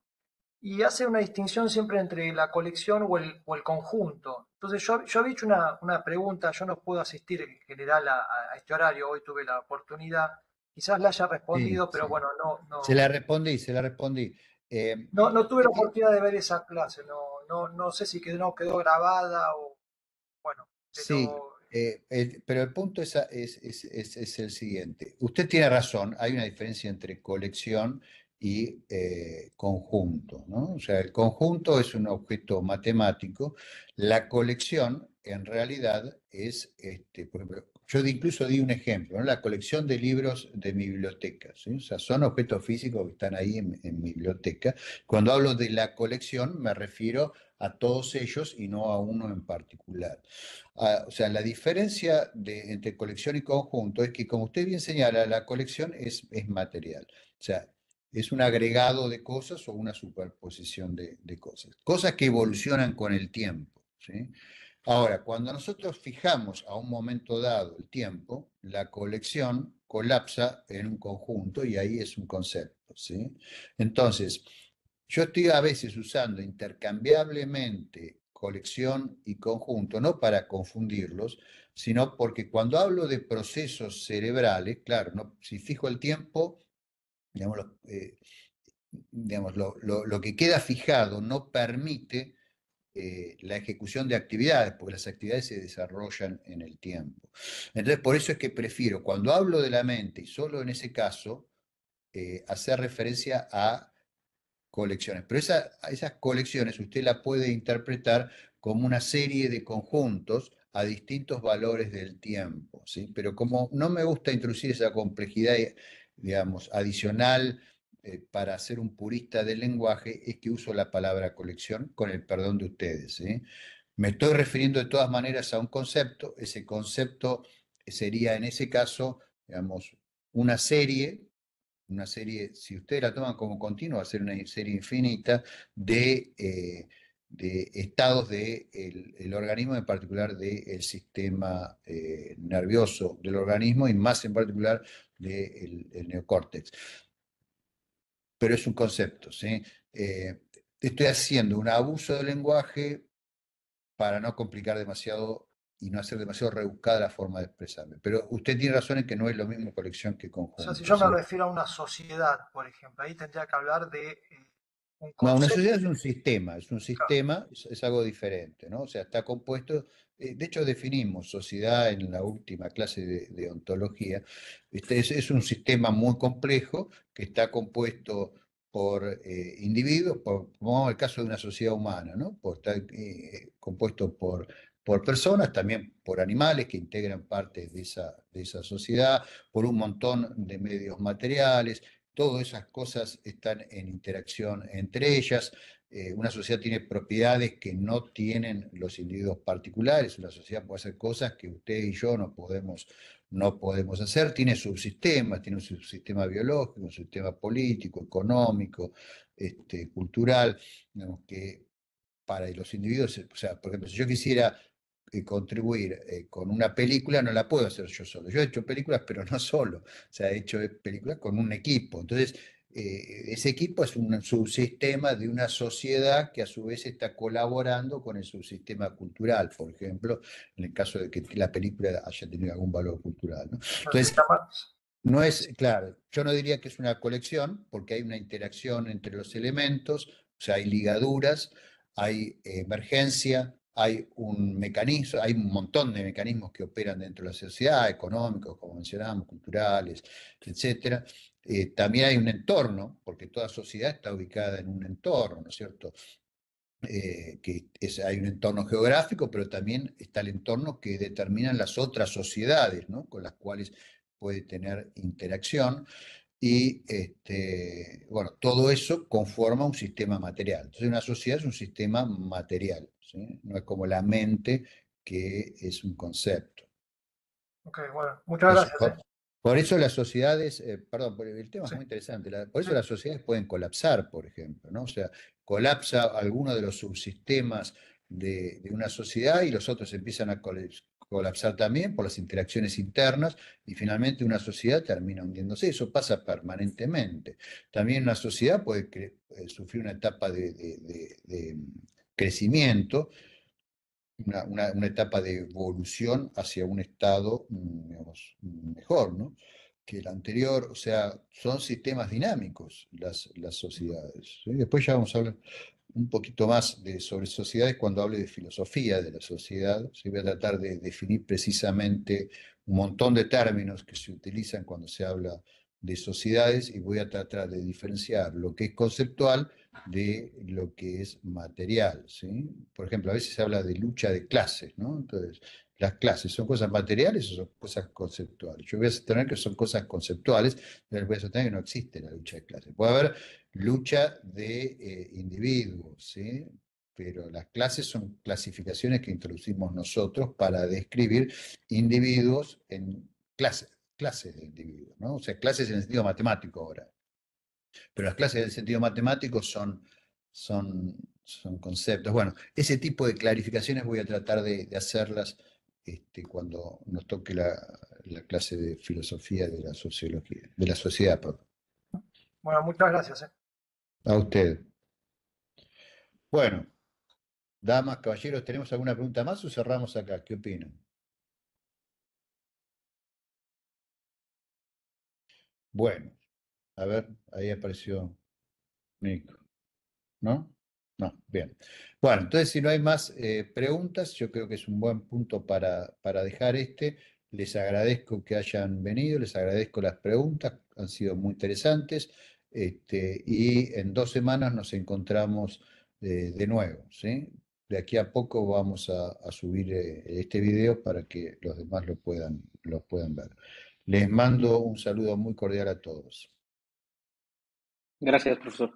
Y hace una distinción siempre entre la colección o el, o el conjunto. Entonces, yo, yo había hecho una, una, pregunta, yo no puedo asistir en general a, este horario, hoy tuve la oportunidad, quizás la haya respondido, pero bueno, no, no. Se la respondí, se la respondí. Eh, no, tuve la eh, eh, oportunidad de ver esa clase, no, no, sé si quedó, no quedó grabada o bueno. Pero... Sí, pero el punto es, es, el siguiente. Usted tiene razón, hay una diferencia entre colección y conjunto. O sea, el conjunto es un objeto matemático, la colección en realidad es, este, por ejemplo, yo incluso di un ejemplo, ¿no? la colección de libros de mi biblioteca. O sea, son objetos físicos que están ahí en, mi biblioteca. Cuando hablo de la colección, me refiero a todos ellos y no a uno en particular. Ah, o sea, la diferencia entre colección y conjunto es que, como usted bien señala, la colección es, material. O sea, es un agregado de cosas o una superposición de, cosas. Cosas que evolucionan con el tiempo. ¿sí? Ahora, cuando nosotros fijamos a un momento dado el tiempo, la colección colapsa en un conjunto y ahí es un concepto. ¿sí? Entonces, yo estoy a veces usando intercambiablemente colección y conjunto, no para confundirlos, sino porque cuando hablo de procesos cerebrales, claro, si fijo el tiempo, digamos, eh, lo que queda fijado no permite eh, la ejecución de actividades, porque las actividades se desarrollan en el tiempo. Entonces, por eso es que prefiero, cuando hablo de la mente, y solo en ese caso, eh, hacer referencia a colecciones. Pero esas colecciones usted la puede interpretar como una serie de conjuntos a distintos valores del tiempo, ¿sí? Pero como no me gusta introducir esa complejidad, eh, digamos, adicional eh, para ser un purista del lenguaje es que uso la palabra colección, con el perdón de ustedes. ¿eh? Me estoy refiriendo de todas maneras a un concepto. Ese concepto sería en ese caso, digamos, una serie, una serie, si ustedes la toman como continua, va a ser una serie infinita de, eh, estados del de el, organismo, en particular del sistema nervioso del organismo y más en particular del el neocórtex pero es un concepto. ¿sí? Eh, estoy haciendo un abuso del lenguaje para no complicar demasiado y no hacer demasiado rebuscada la forma de expresarme. Pero usted tiene razón en que no es lo mismo colección que conjunto. O sea, si yo me refiero a una sociedad, por ejemplo, ahí tendría que hablar de eh, una sociedad es un sistema, es un sistema, es, algo diferente, ¿no? O sea, está compuesto eh, de hecho, definimos sociedad en la última clase de, ontología. Este es, un sistema muy complejo que está compuesto por eh, individuos, por, como el caso de una sociedad humana, ¿no? Por, está eh, compuesto por, por personas, también por animales que integran parte de esa, de esa sociedad, por un montón de medios materiales. Todas esas cosas están en interacción entre ellas. Eh, una sociedad tiene propiedades que no tienen los individuos particulares, una sociedad puede hacer cosas que usted y yo no podemos, no podemos hacer, tiene subsistemas, tiene un subsistema biológico, un sistema político, económico, este, cultural, digamos, que para los individuos, o sea, por ejemplo, si yo quisiera eh, contribuir eh, con una película, no la puedo hacer yo solo. Yo he hecho películas, pero no solo. O sea, he hecho películas con un equipo. Entonces, eh, ese equipo es un subsistema de una sociedad que a su vez está colaborando con el subsistema cultural, por ejemplo, en el caso de que la película haya tenido algún valor cultural. ¿no? Entonces, no es, claro, yo no diría que es una colección, porque hay una interacción entre los elementos, o sea, hay ligaduras, hay emergencia, hay un mecanismo, hay un montón de mecanismos que operan dentro de la sociedad, económicos, como mencionábamos, culturales, etcétera, eh, también hay un entorno, porque toda sociedad está ubicada en un entorno, ¿no es cierto? Eh, que hay un entorno geográfico, pero también está el entorno que determinan las otras sociedades, ¿no? Con las cuales puede tener interacción. Y este, bueno, todo eso conforma un sistema material. Entonces, una sociedad es un sistema material, no es como la mente que es un concepto. Ok, bueno, muchas gracias. Por eso las sociedades, eh, perdón, el tema es muy interesante, por eso las sociedades pueden colapsar, por ejemplo, ¿no? O sea, colapsa alguno de los subsistemas de, una sociedad y los otros empiezan a colapsar también por las interacciones internas y finalmente una sociedad termina hundiéndose. Eso pasa permanentemente. También una sociedad puede eh, sufrir una etapa de mm, crecimiento una, una, etapa de evolución hacia un estado mm, mm, mejor que el anterior. O sea, son sistemas dinámicos las, sociedades. Después ya vamos a hablar un poquito más de, sobre sociedades cuando hable de filosofía de la sociedad. Voy a tratar de definir precisamente un montón de términos que se utilizan cuando se habla de sociedades y voy a tratar de diferenciar lo que es conceptual de lo que es material. ¿sí? Por ejemplo, a veces se habla de lucha de clases, ¿no? Entonces, las clases son cosas materiales o son cosas conceptuales. Yo voy a sostener que son cosas conceptuales, pero voy a sostener que no existe la lucha de clases. Puede haber lucha de eh, individuos, ¿sí? pero las clases son clasificaciones que introducimos nosotros para describir individuos en clases, clases de individuos, ¿no? o sea, clases en el sentido matemático ahora. Pero las clases el sentido matemático son, son, son conceptos. Bueno, ese tipo de clarificaciones voy a tratar de, hacerlas este, cuando nos toque la, la, clase de filosofía de la sociología, de la sociedad. Bueno, muchas gracias. Eh. A usted. Bueno, damas, caballeros, ¿tenemos alguna pregunta más o cerramos acá? ¿Qué opinan? Bueno, a ver, ahí apareció Nico. ¿No? No, bien. Bueno, entonces si no hay más eh, preguntas, yo creo que es un buen punto para, para dejar este. Les agradezco que hayan venido, les agradezco las preguntas, han sido muy interesantes. Este, y en dos semanas nos encontramos eh, de nuevo. ¿sí? De aquí a poco vamos a, subir eh, este video para que los demás lo puedan, lo puedan ver. Les mando un saludo muy cordial a todos. Gracias, profesor.